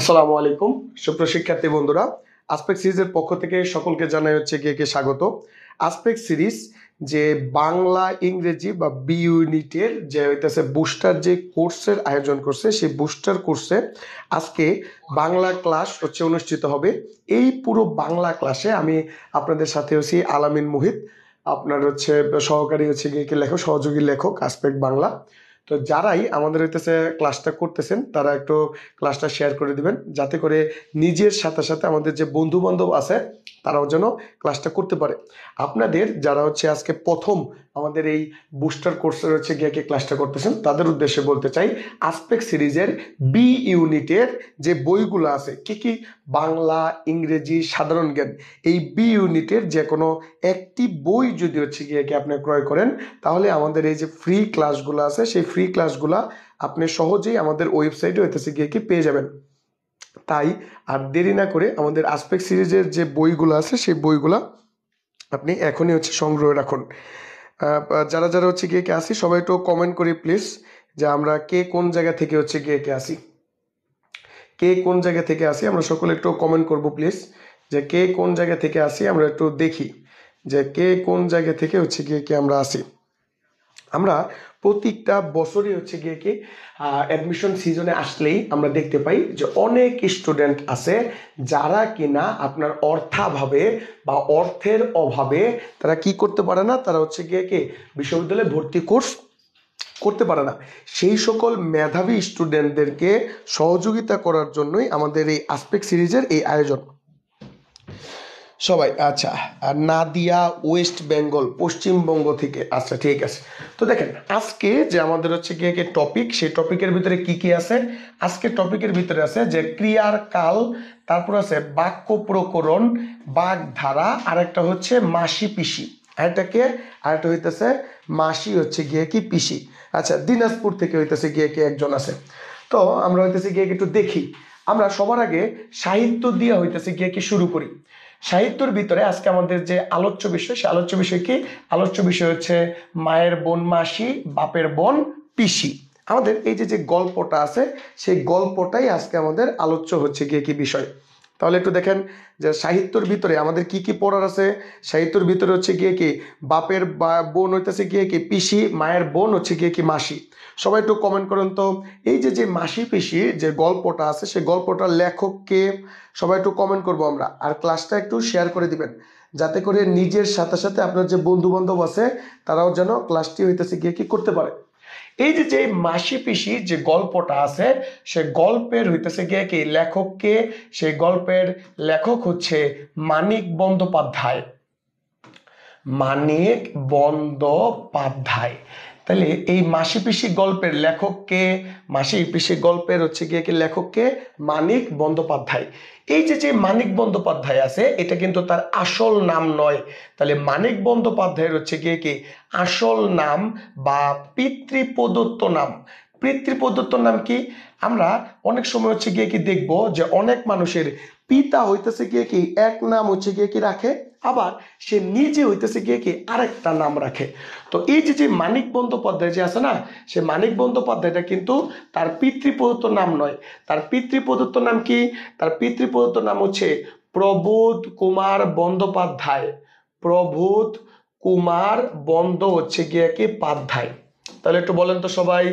আসসালামু আলাইকুম সুপ্রশিক্ষার্থী শিক্ষার্থী বন্ধুরা আসপেক্ট সিরিজের পক্ষ থেকে সকলকে জানাই হচ্ছে কে কে স্বাগত আসপেক্ট সিরিজ যে বাংলা ইংরেজি বা বি ইউনিটের যে হইতেছে বুস্টার যে কোর্সের আয়োজন করছে সেই বুস্টার কোর্সে আজকে বাংলা ক্লাস হচ্ছে অনুষ্ঠিত হবে এই পুরো বাংলা ক্লাসে আমি আপনাদের সাথে হচ্ছি আলামিন মুহিত আপনার হচ্ছে সহকারী হচ্ছে গিয়ে লেখক সহযোগী লেখক আসপেক্ট বাংলা তো যারাই আমাদের হইতেছে ক্লাসটা করতেছেন তারা একটু ক্লাসটা শেয়ার করে দিবেন যাতে করে নিজের সাথে সাথে আমাদের যে বন্ধু বান্ধব আছে তারাও যেন ক্লাসটা করতে পারে আপনাদের যারা হচ্ছে আজকে প্রথম আমাদের এই বুস্টার কোর্সের হচ্ছে গিয়ে কে ক্লাসটা করতেছেন তাদের উদ্দেশ্যে বলতে চাই আসপেক্ট সিরিজের বি ইউনিটের যে বইগুলো আছে কি কি বাংলা ইংরেজি সাধারণ জ্ঞান এই বি ইউনিটের যে কোনো একটি বই যদি হচ্ছে গিয়ে আপনি ক্রয় করেন তাহলে আমাদের এই যে ফ্রি ক্লাসগুলো আছে সেই ফ্রি ক্লাসগুলো আপনি সহজেই আমাদের ওয়েবসাইটে হইতেছে গিয়ে কি পেয়ে যাবেন তাই আর দেরি না করে আমাদের আসপেক্ট সিরিজের যে বইগুলো আছে সেই বইগুলো আপনি এখনই হচ্ছে সংগ্রহে রাখুন যারা যারা হচ্ছে গিয়ে কে আসি সবাই একটু কমেন্ট করি প্লিজ যে আমরা কে কোন জায়গা থেকে হচ্ছে গিয়ে কে আসি কে কোন জায়গা থেকে আসি আমরা সকলে একটু কমেন্ট করব প্লিজ যে কে কোন জায়গা থেকে আসি আমরা একটু দেখি যে কে কোন জায়গা থেকে হচ্ছে গিয়ে কে আমরা আসি আমরা প্রতিটা বছরই হচ্ছে গিয়ে কি অ্যাডমিশন সিজনে আসলেই আমরা দেখতে পাই যে অনেক স্টুডেন্ট আছে যারা কিনা আপনার অর্থাভাবে বা অর্থের অভাবে তারা কি করতে পারে না তারা হচ্ছে গিয়ে কি বিশ্ববিদ্যালয়ে ভর্তি কোর্স করতে পারে না সেই সকল মেধাবী স্টুডেন্টদেরকে সহযোগিতা করার জন্যই আমাদের এই আসপেক্ট সিরিজের এই আয়োজন সবাই আচ্ছা নাদিয়া ওয়েস্ট বেঙ্গল পশ্চিমবঙ্গ থেকে আচ্ছা ঠিক আছে তো দেখেন আজকে যে আমাদের হচ্ছে গিয়ে কি টপিক সেই টপিকের ভিতরে কি কি আছে আজকে টপিকের ভিতরে আছে যে ক্রিয়ার কাল তারপর আছে বাক্য প্রকরণ বাগধারা আর একটা হচ্ছে মাসি পিসি আরেকটাকে আরেকটা হইতেছে মাসি হচ্ছে গিয়ে কি পিসি আচ্ছা দিনাজপুর থেকে হইতেছে গিয়ে কি একজন আছে তো আমরা হইতেছে গিয়ে একটু দেখি আমরা সবার আগে সাহিত্য দিয়ে হইতেছে গিয়ে কি শুরু করি সাহিত্যর ভিতরে আজকে আমাদের যে আলোচ্য বিষয় সে আলোচ্য বিষয় কি আলোচ্য বিষয় হচ্ছে মায়ের বোন মাসি বাপের বোন পিসি আমাদের এই যে যে গল্পটা আছে সেই গল্পটাই আজকে আমাদের আলোচ্য হচ্ছে কি কি বিষয় তাহলে একটু দেখেন যে সাহিত্যর ভিতরে আমাদের কি কি পড়ার আছে সাহিত্যর ভিতরে হচ্ছে গিয়ে কি বাপের বোন হইতেছে গিয়ে কি পিসি মায়ের বোন হচ্ছে গিয়ে কি মাসি সবাই একটু কমেন্ট করেন তো এই যে যে মাসি পিসি যে গল্পটা আছে সেই গল্পটার লেখককে সবাই একটু কমেন্ট করবো আমরা আর ক্লাসটা একটু শেয়ার করে দিবেন যাতে করে নিজের সাথে সাথে আপনার যে বন্ধু বান্ধব আছে তারাও যেন ক্লাসটি হইতেছে গিয়ে কি করতে পারে এই যে যে মাসি পিসি যে গল্পটা আছে সে গল্পের হইতেছে গিয়ে কি লেখককে সেই গল্পের লেখক হচ্ছে মানিক বন্দ্যোপাধ্যায় মানিক বন্দ্যোপাধ্যায় তাহলে এই মাসি পিসি গল্পের লেখককে মাসি পিসি গল্পের হচ্ছে গিয়ে কি লেখককে মানিক বন্দ্যোপাধ্যায় এই যে যে মানিক বন্দ্যোপাধ্যায় আছে এটা কিন্তু তার আসল নাম নয় তাহলে মানিক বন্দ্যোপাধ্যায়ের হচ্ছে গিয়ে কি আসল নাম বা পিতৃ প্রদত্ত নাম পিতৃপ্রদত্ত নাম কি আমরা অনেক সময় হচ্ছে গিয়ে কি দেখব যে অনেক মানুষের পিতা হইতেছে গিয়ে কি এক নাম হচ্ছে গিয়ে কি রাখে আবার সে নিজে হইতেছে গিয়ে কি আরেকটা নাম রাখে তো এই যে যে মানিক বন্দ্যোপাধ্যায় যে আছে না সে মানিক বন্দ্যোপাধ্যায়টা কিন্তু তার পিতৃপ্রদত্ত নাম নয় তার পিতৃপ্রদত্ত নাম কি তার পিতৃপ্রদত্ত নাম হচ্ছে প্রবোধ কুমার বন্দ্যোপাধ্যায় প্রবোধ কুমার বন্দ হচ্ছে গিয়ে কি পাধ্যায় তাহলে একটু বলেন তো সবাই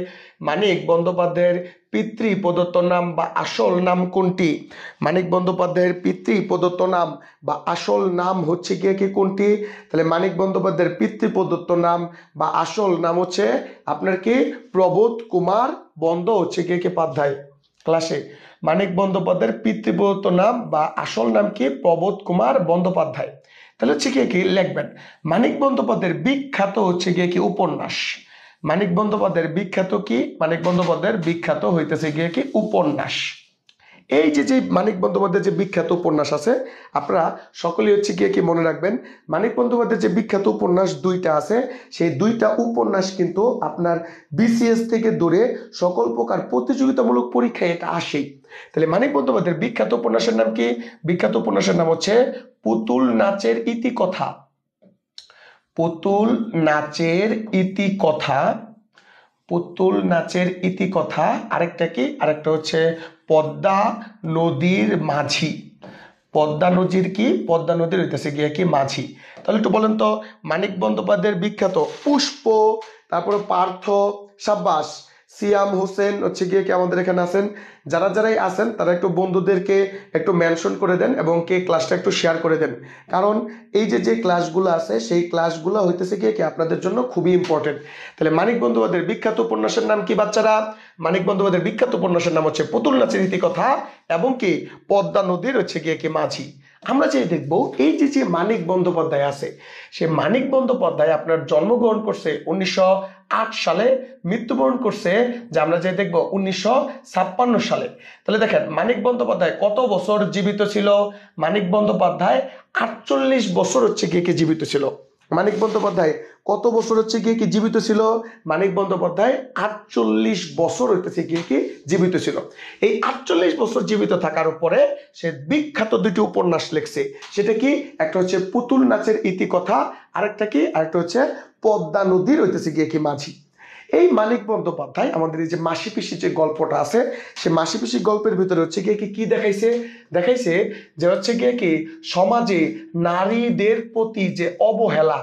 মানিক বন্দ্যোপাধ্যায়ের পিতৃ প্রদত্ত নাম বা আসল নাম কোনটি মানিক বন্দ্যোপাধ্যায়ের পিতৃ প্রদত্ত নাম বা আসল নাম হচ্ছে কে কে কোনটি তাহলে মানিক বন্দ্যোপাধ্যায়ের পিতৃ প্রদত্ত নাম বা আসল নাম হচ্ছে আপনার কি প্রবোধ কুমার বন্দ হচ্ছে কে কে পাধ্যায় ক্লাসে মানিক বন্দ্যোপাধ্যায়ের পিতৃ প্রদত্ত নাম বা আসল নাম কি প্রবোধ কুমার বন্দ্যোপাধ্যায় তাহলে হচ্ছে কে কি লিখবেন মানিক বন্দ্যোপাধ্যায়ের বিখ্যাত হচ্ছে গিয়ে কি উপন্যাস মানিক বন্দ্যোপাধ্যায়ের বিখ্যাত কি মানিক বন্দ্যোপাধ্যায়ের বিখ্যাত হইতেছে গিয়ে কি উপন্যাস এই যে যে মানিক বন্দ্যোপাধ্যায়ের যে বিখ্যাত উপন্যাস আছে আপনারা সকলেই হচ্ছে গিয়ে কি মনে রাখবেন মানিক বন্দ্যোপাধ্যায়ের যে বিখ্যাত উপন্যাস দুইটা আছে সেই দুইটা উপন্যাস কিন্তু আপনার বিসিএস থেকে দূরে সকল প্রকার প্রতিযোগিতামূলক পরীক্ষায় এটা আসেই তাহলে মানিক বন্দ্যোপাধ্যায়ের বিখ্যাত উপন্যাসের নাম কি বিখ্যাত উপন্যাসের নাম হচ্ছে পুতুল নাচের ইতিকথা পুতুল নাচের ইতিকথা পুতুল নাচের ইতিকথা আরেকটা কি আরেকটা হচ্ছে পদ্মা নদীর মাঝি পদ্মা নদীর কি পদ্মা নদীর হইতেছে গিয়ে কি মাঝি তাহলে একটু বলেন তো মানিক বন্দ্যোপাধ্যায়ের বিখ্যাত পুষ্প তারপরে পার্থ সাব্বাস সিয়াম হোসেন হচ্ছে গিয়ে কি আমাদের এখানে আছেন যারা যারাই আছেন তারা একটু বন্ধুদেরকে একটু মেনশন করে দেন এবং কে ক্লাসটা একটু শেয়ার করে দেন কারণ এই যে যে ক্লাসগুলো আছে সেই ক্লাসগুলো হইতেছে কি আপনাদের জন্য খুবই ইম্পর্টেন্ট তাহলে মানিক বন্ধুবাদের বিখ্যাত উপন্যাসের নাম কি বাচ্চারা মানিক বন্ধুবাদের বিখ্যাত উপন্যাসের নাম হচ্ছে পুতুল নাচের কথা এবং কি পদ্মা নদীর হচ্ছে গিয়ে কি মাঝি আমরা যে দেখব এই যে যে মানিক বন্দ্যোপাধ্যায় আছে সে মানিক বন্দ্যোপাধ্যায় আপনার জন্মগ্রহণ করছে উনিশশো আট সালে মৃত্যুবরণ করছে যে আমরা যে দেখব উনিশশো সালে তাহলে দেখেন মানিক বন্দ্যোপাধ্যায় কত বছর জীবিত ছিল মানিক বন্দ্যোপাধ্যায় আটচল্লিশ বছর হচ্ছে কে কে জীবিত ছিল মানিক বন্দ্যোপাধ্যায় কত বছর হচ্ছে গিয়ে কি জীবিত ছিল মানিক বন্দ্যোপাধ্যায় আটচল্লিশ বছর হইতেছে গিয়ে কি জীবিত ছিল এই আটচল্লিশ বছর জীবিত থাকার উপরে সে বিখ্যাত দুটি উপন্যাস লিখছে সেটা কি একটা হচ্ছে পুতুল নাচের ইতি কথা আরেকটা কি আরেকটা হচ্ছে পদ্মা নদীর হইতেছে গিয়ে কি মাঝি এই মালিক বন্দ্যোপাধ্যায় আমাদের এই যে মাসি পিসি যে গল্পটা আছে সে মাসি পিসি গল্পের ভিতরে হচ্ছে গিয়ে কি কী দেখাইছে দেখাইছে যে হচ্ছে গিয়ে কি সমাজে নারীদের প্রতি যে অবহেলা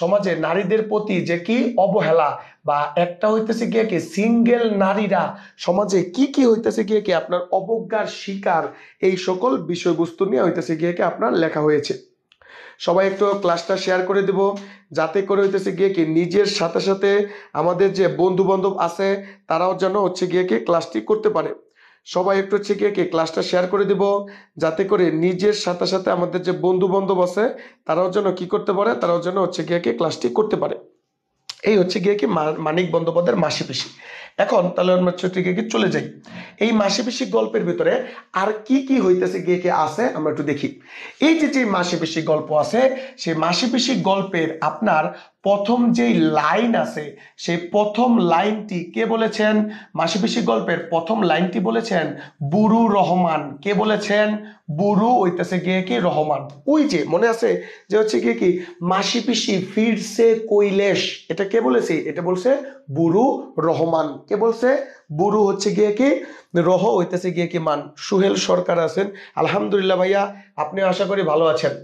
সমাজে নারীদের প্রতি যে কি অবহেলা বা একটা হইতেছে গিয়ে কি সিঙ্গেল নারীরা সমাজে কি কি হইতেছে গিয়ে কি আপনার অবজ্ঞার শিকার এই সকল বিষয়বস্তু নিয়ে হইতেছে গিয়ে কি আপনার লেখা হয়েছে সবাই একটু ক্লাসটা শেয়ার করে দেব যাতে করে হইতেছে গিয়ে কি নিজের সাথে সাথে আমাদের যে বন্ধু বান্ধব আছে তারাও যেন হচ্ছে গিয়ে কি ক্লাসটি করতে পারে সবাই একটু হচ্ছে গিয়ে কি ক্লাসটা শেয়ার করে দিব যাতে করে নিজের সাথে সাথে আমাদের যে বন্ধু বান্ধব আছে তারাও যেন কি করতে পারে তারাও যেন হচ্ছে গিয়ে কি ক্লাসটি করতে পারে এই হচ্ছে গিয়ে কি মানিক বন্দ্যোপাধ্যায়ের মাসি পিসি এখন তাহলে আমরা সেটিকে কি চলে যাই এই মাসে পিসিক গল্পের ভিতরে আর কি কি হইতেছে কে কে আছে আমরা একটু দেখি এই যে যে মাসে পিসিক গল্প আছে সেই মাসে পিসিক গল্পের আপনার প্রথম যেই লাইন আছে সেই প্রথম লাইনটি কে বলেছেন মাসিপিসি গল্পের প্রথম লাইনটি বলেছেন বুরু রহমান কে বলেছেন বুরু ওইতাছে গিয়ে কি রহমান ওই যে মনে আছে যে হচ্ছে কি কি মাসিপিসি ফিরছে কৈলেশ এটা কে বলেছে এটা বলছে বুরু রহমান কে বলছে বুরু হচ্ছে গিয়ে কি রহ হইতেছে গিয়ে কি মান সুহেল সরকার আছেন আলহামদুলিল্লাহ ভাইয়া আপনি আশা করি ভালো আছেন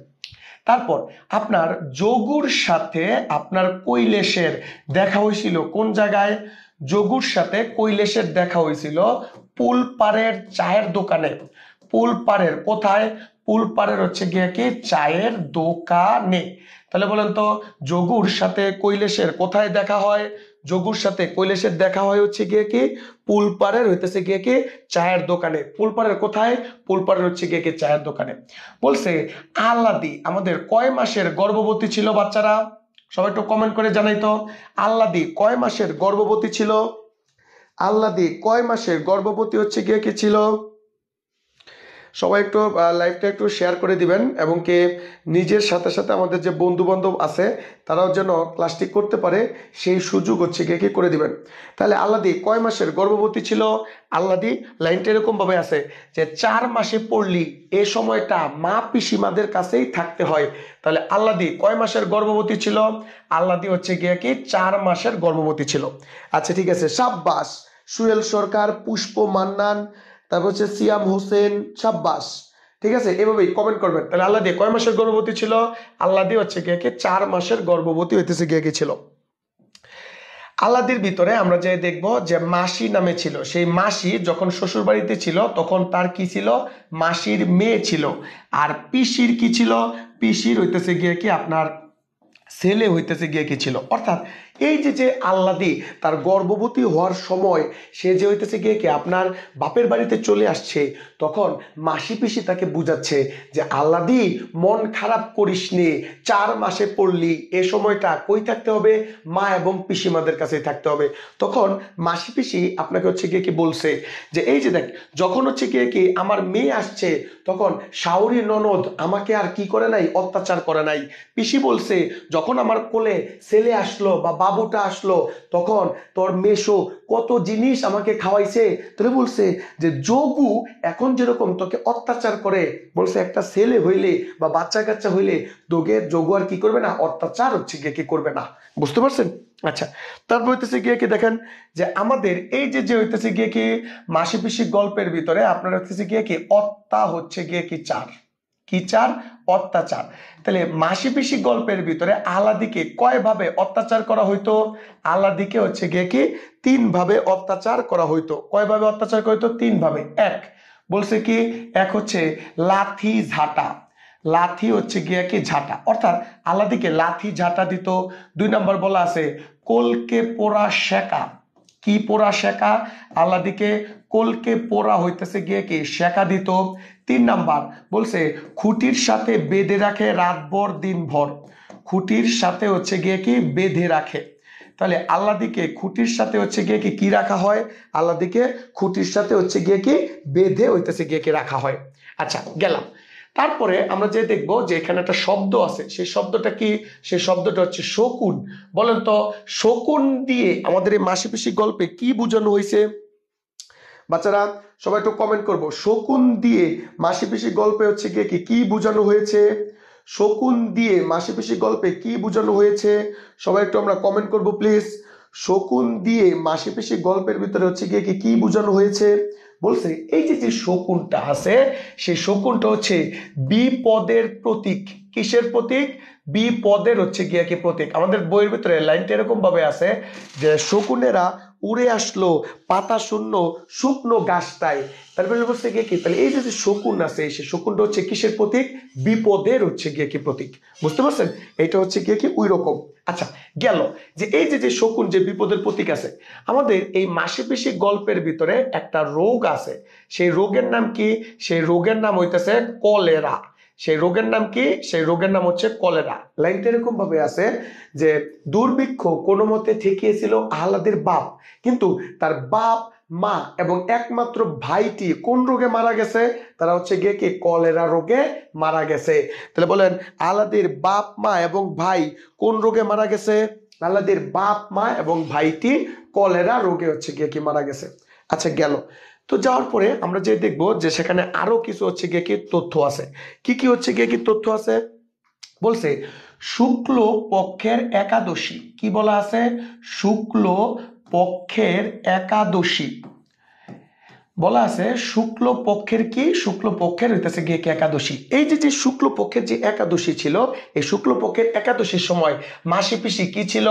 তারপর আপনার যোগুর সাথে আপনার কৈলেশের দেখা হয়েছিল কোন জায়গায় যোগুর সাথে কৈলেশের দেখা হয়েছিল পুলপাড়ের চায়ের দোকানে পুলপাড়ের কোথায় পুলপাড়ের হচ্ছে গিয়ে কি চায়ের দোকানে তাহলে বলেন তো যোগুর সাথে কৈলেশের কোথায় দেখা হয় যোগুর সাথে কৈলেশের দেখা হয় হচ্ছে গিয়ে কি পুলপাড়ের হইতেছে গিয়ে কি চায়ের দোকানে পুলপাড়ের কোথায় পুলপাড়ের হচ্ছে গিয়ে কি চায়ের দোকানে বলছে আল্লাদি আমাদের কয় মাসের গর্ভবতী ছিল বাচ্চারা সবাই একটু কমেন্ট করে জানাই তো আল্লাদি কয় মাসের গর্ভবতী ছিল আল্লাদি কয় মাসের গর্ভবতী হচ্ছে গিয়ে কি ছিল সবাই একটু লাইভটা একটু শেয়ার করে দিবেন এবং কে নিজের সাথে সাথে আমাদের যে বন্ধুবান্ধব আছে তারাও যেন ক্লাসটি করতে পারে সেই সুযোগ হচ্ছে কে কে করে দিবেন তাহলে আল্লাদি কয় মাসের গর্ভবতী ছিল আল্লাদি লাইনটা এরকমভাবে আছে যে চার মাসে পড়লি এ সময়টা মা পিসিমাদের কাছেই থাকতে হয় তাহলে আল্লাদি কয় মাসের গর্ভবতী ছিল আল্লাদি হচ্ছে গিয়ে কি চার মাসের গর্ভবতী ছিল আচ্ছা ঠিক আছে সাব্বাস সুয়েল সরকার পুষ্প মান্নান তারপর হচ্ছে সিয়াম হোসেন সাব্বাস ঠিক আছে এভাবেই কমেন্ট করবেন তাহলে আল্লাহ দিয়ে কয় মাসের গর্ভবতী ছিল আল্লাহ দিয়ে হচ্ছে গিয়ে চার মাসের গর্ভবতী হইতেছে গিয়ে গেছিল আল্লাদির ভিতরে আমরা যে দেখব যে মাসি নামে ছিল সেই মাসি যখন শ্বশুর বাড়িতে ছিল তখন তার কি ছিল মাসির মেয়ে ছিল আর পিসির কি ছিল পিসির হইতেছে গিয়ে কি আপনার ছেলে হইতেছে গিয়ে কি ছিল অর্থাৎ এই যে যে আল্লাদি তার গর্ভবতী হওয়ার সময় সে যে হইতেছে গিয়ে কি আপনার বাপের বাড়িতে চলে আসছে তখন মাসি পিসি তাকে বুঝাচ্ছে যে আল্লাদি মন খারাপ করিস নে চার মাসে পড়লি এ সময়টা কই থাকতে হবে মা এবং পিসিমাদের কাছে থাকতে হবে তখন মাসি পিসি আপনাকে হচ্ছে গিয়ে কি বলছে যে এই যে দেখ যখন হচ্ছে গিয়ে কি আমার মেয়ে আসছে তখন শাওরি ননদ আমাকে আর কি করে নাই অত্যাচার করে নাই পিসি বলছে যখন যখন আমার কোলে ছেলে আসলো বা বাবুটা আসলো তখন তোর মেশো কত জিনিস আমাকে খাওয়াইছে তাহলে বলছে যে যোগু এখন যেরকম তোকে অত্যাচার করে বলছে একটা ছেলে হইলে বা বাচ্চা কাচ্চা হইলে তোকে যোগু আর কি করবে না অত্যাচার হচ্ছে গিয়ে কি করবে না বুঝতে পারছেন আচ্ছা তারপর হইতেছে গিয়ে কি দেখেন যে আমাদের এই যে যে হইতেছে গিয়ে কি মাসি পিসি গল্পের ভিতরে আপনার হইতেছে গিয়ে কি অত্যা হচ্ছে গিয়ে কি চার কিচার অত্যাচার তাহলে মাসি পিসি গল্পের ভিতরে আহ্লাদিকে কয়ভাবে অত্যাচার করা হইতো আহ্লাদিকে হচ্ছে গিয়ে কি তিনভাবে অত্যাচার করা হইতো কয়ভাবে অত্যাচার করা হইতো তিনভাবে এক বলছে কি এক হচ্ছে লাথি ঝাঁটা লাথি হচ্ছে গিয়া কি ঝাঁটা অর্থাৎ আলাদিকে লাথি ঝাঁটা দিত দুই নম্বর বলা আছে কলকে পোড়া শেখা কি পোড়া শেখা আলাদিকে কলকে পোড়া হইতেছে গিয়ে কি শেখা দিত তিন নাম্বার বলছে খুঁটির সাথে বেঁধে রাখে রাতভর দিনভর খুঁটির সাথে হচ্ছে গিয়ে কি বেঁধে রাখে তাহলে আল্লাহ দিকে খুঁটির সাথে হচ্ছে গিয়ে কি কি রাখা হয় আল্লাহ দিকে খুঁটির সাথে হচ্ছে গিয়ে কি বেঁধে হইতেছে গিয়ে কি রাখা হয় আচ্ছা গেলাম তারপরে আমরা যে দেখব যে এখানে একটা শব্দ আছে সেই শব্দটা কি সেই শব্দটা হচ্ছে শকুন বলেন তো শকুন দিয়ে আমাদের এই মাসিপিসি গল্পে কি বোঝানো হয়েছে বাচ্চারা সবাই একটু কমেন্ট করবো শকুন দিয়ে মাসি পিসি গল্পে হচ্ছে গিয়ে কি কী বোঝানো হয়েছে শকুন দিয়ে মাসি পিসি গল্পে কি বোঝানো হয়েছে সবাই একটু আমরা কমেন্ট করব প্লিজ শকুন দিয়ে মাসি পিসি গল্পের ভিতরে হচ্ছে গিয়ে কি কী বোঝানো হয়েছে বলছে এই যে যে শকুনটা আছে সেই শকুনটা হচ্ছে বিপদের প্রতীক কিসের প্রতীক বিপদের হচ্ছে গিয়া কি প্রতীক আমাদের বইয়ের ভিতরে লাইনটা এরকমভাবে আছে যে শকুনেরা উড়ে আসলো পাতা শূন্য শুকনো গাছটায় তারপরে মানে বলছে গিয়ে কি তাহলে এই যে শকুন আছে সে শকুনটা হচ্ছে কিসের প্রতীক বিপদের হচ্ছে গিয়ে কি প্রতীক বুঝতে পারছেন এটা হচ্ছে গিয়ে কি ওই রকম আচ্ছা গেল যে এই যে যে শকুন যে বিপদের প্রতীক আছে আমাদের এই মাসে পেশি গল্পের ভিতরে একটা রোগ আছে সেই রোগের নাম কি সেই রোগের নাম হইতেছে কলেরা সেই রোগের নাম কি সেই রোগের নাম হচ্ছে কলেরা লাইনটা এরকম ভাবে আছে যে দুর্ভিক্ষ কোনো মতে ঠেকিয়েছিল আহ্লাদের বাপ কিন্তু তার বাপ মা এবং একমাত্র ভাইটি কোন রোগে মারা গেছে তারা হচ্ছে গিয়ে কি কলেরা রোগে মারা গেছে তাহলে বলেন আলাদির বাপ মা এবং ভাই কোন রোগে মারা গেছে আলাদির বাপ মা এবং ভাইটি কলেরা রোগে হচ্ছে গিয়ে কি মারা গেছে আচ্ছা গেল তো যাওয়ার পরে আমরা যে দেখব যে সেখানে আরো কিছু হচ্ছে গিয়ে কি তথ্য আছে কি কি হচ্ছে গিয়ে কি তথ্য আছে বলছে শুক্ল পক্ষের একাদশী কি বলা আছে শুক্ল পক্ষের একাদশী বলা আছে শুক্ল পক্ষের কি শুক্ল পক্ষের হইতেছে গিয়ে কি একাদশী এই যে যে শুক্ল পক্ষের যে একাদশী ছিল এই শুক্ল পক্ষের একাদশীর সময় মাসি পিসি কি ছিল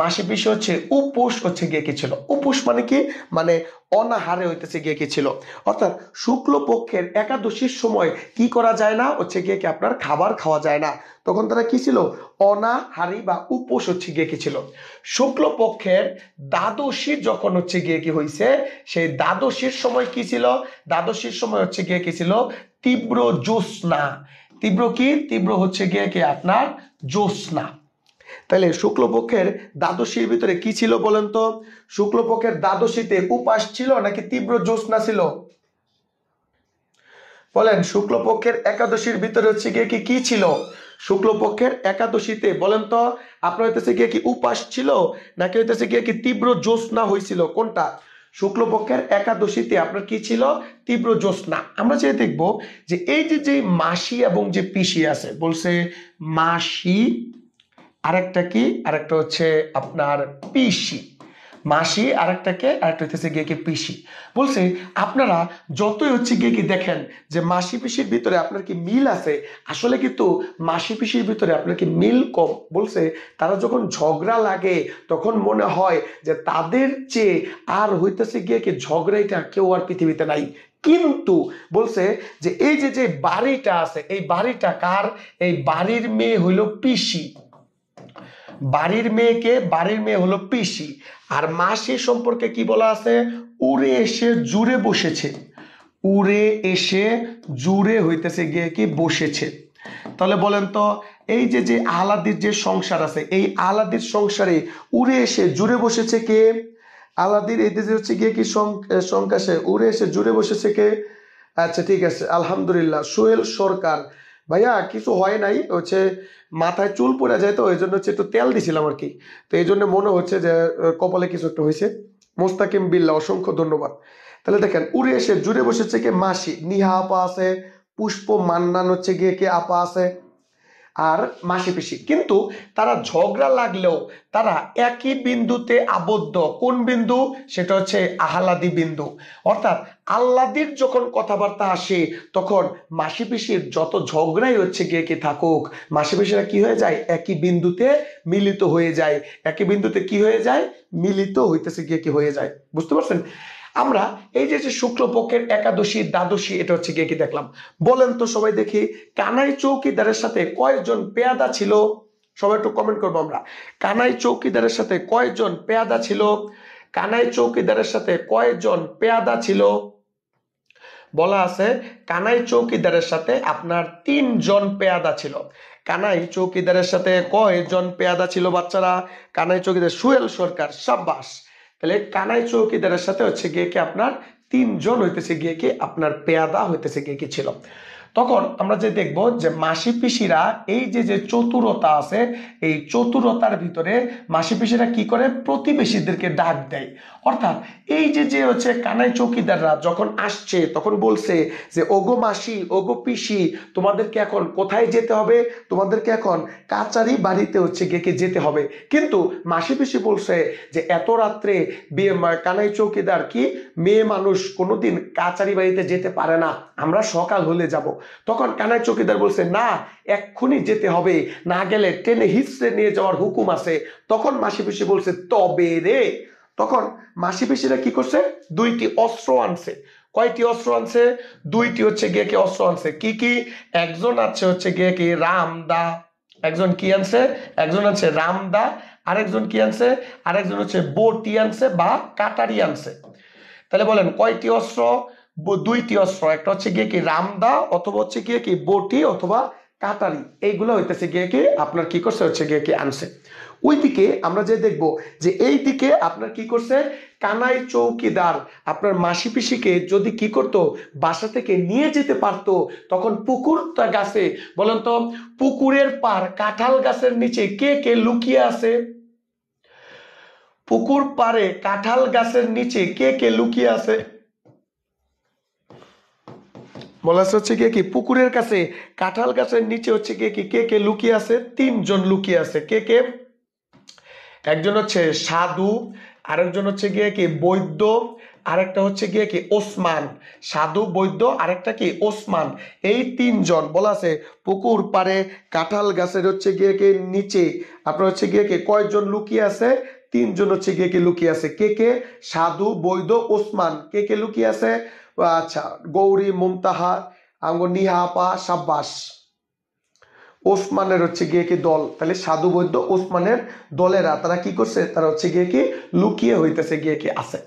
মাসি পিসি হচ্ছে উপোষ হচ্ছে গিয়ে কি ছিল উপোষ মানে কি মানে অনাহারে হইতেছে গিয়ে কি ছিল অর্থাৎ শুক্লপক্ষের একাদশীর সময় কি করা যায় না হচ্ছে গিয়ে কি আপনার খাবার খাওয়া যায় না তখন তারা কি ছিল অনাহারি বা উপোস হচ্ছে গিয়ে কি ছিল শুক্লপক্ষের দ্বাদশী যখন হচ্ছে গিয়ে কি হয়েছে সেই দ্বাদশীর সময় কি ছিল দ্বাদশীর সময় হচ্ছে গিয়ে কি ছিল তীব্র জ্যোৎস্না তীব্র কি তীব্র হচ্ছে গিয়ে কি আপনার জ্যোৎস্না তাহলে শুক্লপক্ষের দ্বাদশীর ভিতরে কি ছিল বলেন তো শুক্লপক্ষের দ্বাদশীতে উপাস ছিল নাকি তীব্র জ্যোৎস্না ছিল বলেন শুক্লপক্ষের একাদশীর ভিতরে হচ্ছে গিয়ে কি কি ছিল শুক্লপক্ষের একাদশীতে বলেন তো আপনার হইতেছে গিয়ে কি উপাস ছিল নাকি হইতেছে গিয়ে কি তীব্র জ্যোৎস্না হয়েছিল কোনটা শুক্লপক্ষের একাদশীতে আপনার কি ছিল তীব্র জ্যোৎস্না আমরা যে দেখবো যে এই যে যে মাসি এবং যে পিসি আছে বলছে মাসি আরেকটা কি আরেকটা হচ্ছে আপনার পিসি মাসি আরেকটাকে আরেকটা হইতেছে গিয়ে কি পিসি বলছে আপনারা যতই হচ্ছে গিয়ে কি দেখেন যে মাসি পিসির ভিতরে আপনার কি মিল আছে আসলে কিন্তু মাসি পিসির ভিতরে আপনার কি মিল কম বলছে তারা যখন ঝগড়া লাগে তখন মনে হয় যে তাদের চেয়ে আর হইতেছে গিয়ে কি ঝগড়াইটা কেউ আর পৃথিবীতে নাই কিন্তু বলছে যে এই যে যে বাড়িটা আছে এই বাড়িটা কার এই বাড়ির মেয়ে হইল পিসি বাড়ির মেয়েকে বাড়ির মেয়ে হলো পিসি আর মাসি সম্পর্কে কি বলা আছে উড়ে এসে জুড়ে বসেছে উড়ে এসে জুড়ে হইতেছে গিয়ে কি বসেছে তাহলে বলেন তো এই যে যে আহ্লাদির যে সংসার আছে এই আহ্লাদির সংসারে উড়ে এসে জুড়ে বসেছে কে আলাদির এই যে হচ্ছে গিয়ে কি সংকাশে উড়ে এসে জুড়ে বসেছে কে আচ্ছা ঠিক আছে আলহামদুলিল্লাহ সোহেল সরকার ভাইয়া কিছু হয় নাই হচ্ছে মাথায় চুল পড়ে যায় তো এই জন্য হচ্ছে একটু তেল দিছিলাম আর কি তো এই জন্য মনে হচ্ছে যে কপালে কিছু একটা হয়েছে মোস্তাকিম বিল্লা অসংখ্য ধন্যবাদ তাহলে দেখেন উড়ে এসে জুড়ে বসেছে কে মাসি নিহা আপা আছে পুষ্প মান্নান হচ্ছে গিয়ে কে আপা আছে আর মাসি পিসি কিন্তু তারা ঝগড়া লাগলেও তারা একই বিন্দুতে আবদ্ধ কোন বিন্দু সেটা হচ্ছে আহ্লাদি বিন্দু অর্থাৎ আল্লাদির যখন কথাবার্তা আসে তখন মাসি পিসির যত ঝগড়াই হচ্ছে গিয়ে কি থাকুক মাসি পিসিরা কি হয়ে যায় একই বিন্দুতে মিলিত হয়ে যায় একই বিন্দুতে কি হয়ে যায় মিলিত হইতেছে গিয়ে কি হয়ে যায় বুঝতে পারছেন আমরা এই যে যে শুক্লপক্ষের একাদশী দ্বাদশী এটা হচ্ছে গিয়ে কি দেখলাম বলেন তো সবাই দেখি কানাই চৌকিদারের সাথে কয়েকজন পেয়াদা ছিল সবাই একটু কমেন্ট করবো আমরা কানাই চৌকিদারের সাথে কয়েকজন পেয়াদা ছিল কানাই চৌকিদারের সাথে কয়েকজন পেয়াদা ছিল বলা আছে কানাই চৌকিদারের সাথে আপনার তিনজন পেয়াদা ছিল কানাই চৌকিদারের সাথে কয়জন পেয়াদা ছিল বাচ্চারা কানাই চৌকিদার সুয়েল সরকার সাব্বাস তাহলে কানাই চৌকিদারের সাথে হচ্ছে গিয়ে কি আপনার তিনজন হইতেছে গিয়ে কি আপনার পেয়াদা হইতেছে গিয়ে কি ছিল তখন আমরা যে দেখব যে মাসি পিসিরা এই যে যে চতুরতা আছে এই চতুরতার ভিতরে মাসি পিসিরা কি করে প্রতিবেশীদেরকে ডাক দেয় অর্থাৎ এই যে যে হচ্ছে কানাই চৌকিদাররা যখন আসছে তখন বলছে যে ওগো মাসি ওগো পিসি তোমাদেরকে এখন কোথায় যেতে হবে তোমাদেরকে এখন কাচারি বাড়িতে হচ্ছে গেকে যেতে হবে কিন্তু মাসি পিসি বলছে যে এত রাত্রে বিয়ে কানাই চৌকিদার কি মেয়ে মানুষ কোনোদিন কাচারি বাড়িতে যেতে পারে না আমরা সকাল হলে যাব তখন কানাই চকিদার বলছে না এক্ষুনি যেতে হবে না গেলে ট্রেনে হিসড়ে নিয়ে যাওয়ার হুকুম আছে তখন মাসি পিসি বলছে তবে রে তখন মাসি পিসিরা কি করছে দুইটি অস্ত্র আনছে কয়টি অস্ত্র আনছে দুইটি হচ্ছে গিয়ে কে অস্ত্র আনছে কি কি একজন আছে হচ্ছে গিয়ে কি রামদা একজন কি আনছে একজন আছে রামদা আরেকজন কি আনছে আরেকজন হচ্ছে বটি আনছে বা কাটারি আনছে তাহলে বলেন কয়টি অস্ত্র দুইটি অস্ত্র একটা হচ্ছে গিয়ে কি রামদা অথবা হচ্ছে গিয়ে কি বটি অথবা কাতারি এইগুলো হইতেছে গিয়ে কি আপনার কি করছে হচ্ছে গিয়ে কি আনছে ওই দিকে আমরা যে দেখব যে এই দিকে আপনার কি করছে কানাই চৌকিদার আপনার মাসি পিসিকে যদি কি করতো বাসা থেকে নিয়ে যেতে পারত তখন পুকুর গাছে বলেন তো পুকুরের পার কাঁঠাল গাছের নিচে কে কে লুকিয়ে আছে পুকুর পারে কাঁঠাল গাছের নিচে কে কে লুকিয়ে আছে বলা হচ্ছে গিয়ে কি পুকুরের কাছে কাঁঠাল গাছের নিচে হচ্ছে গিয়ে কি কে কে লুকিয়ে আছে তিনজন লুকিয়ে আছে কে কে একজন হচ্ছে সাধু আরেকজন হচ্ছে গিয়ে কি বৈদ্য আরেকটা হচ্ছে গিয়ে কি ওসমান সাধু বৈদ্য আরেকটা কি ওসমান এই তিনজন বলা আছে পুকুর পারে কাঁঠাল গাছের হচ্ছে গিয়ে কি নিচে আপনার হচ্ছে গিয়ে কি কয়জন লুকিয়ে আছে তিনজন হচ্ছে গিয়ে কি লুকিয়ে আছে কে কে সাধু বৈদ্য ওসমান কে কে লুকিয়ে আছে আচ্ছা গৌরী মুমতাহা আমগো নিহা আপা সাব্বাস ওসমানের হচ্ছে গিয়ে কি দল তাহলে সাধু বৈদ্য ওসমানের দলেরা তারা কি করছে তারা হচ্ছে গিয়ে কি লুকিয়ে হইতেছে গিয়ে কি আছে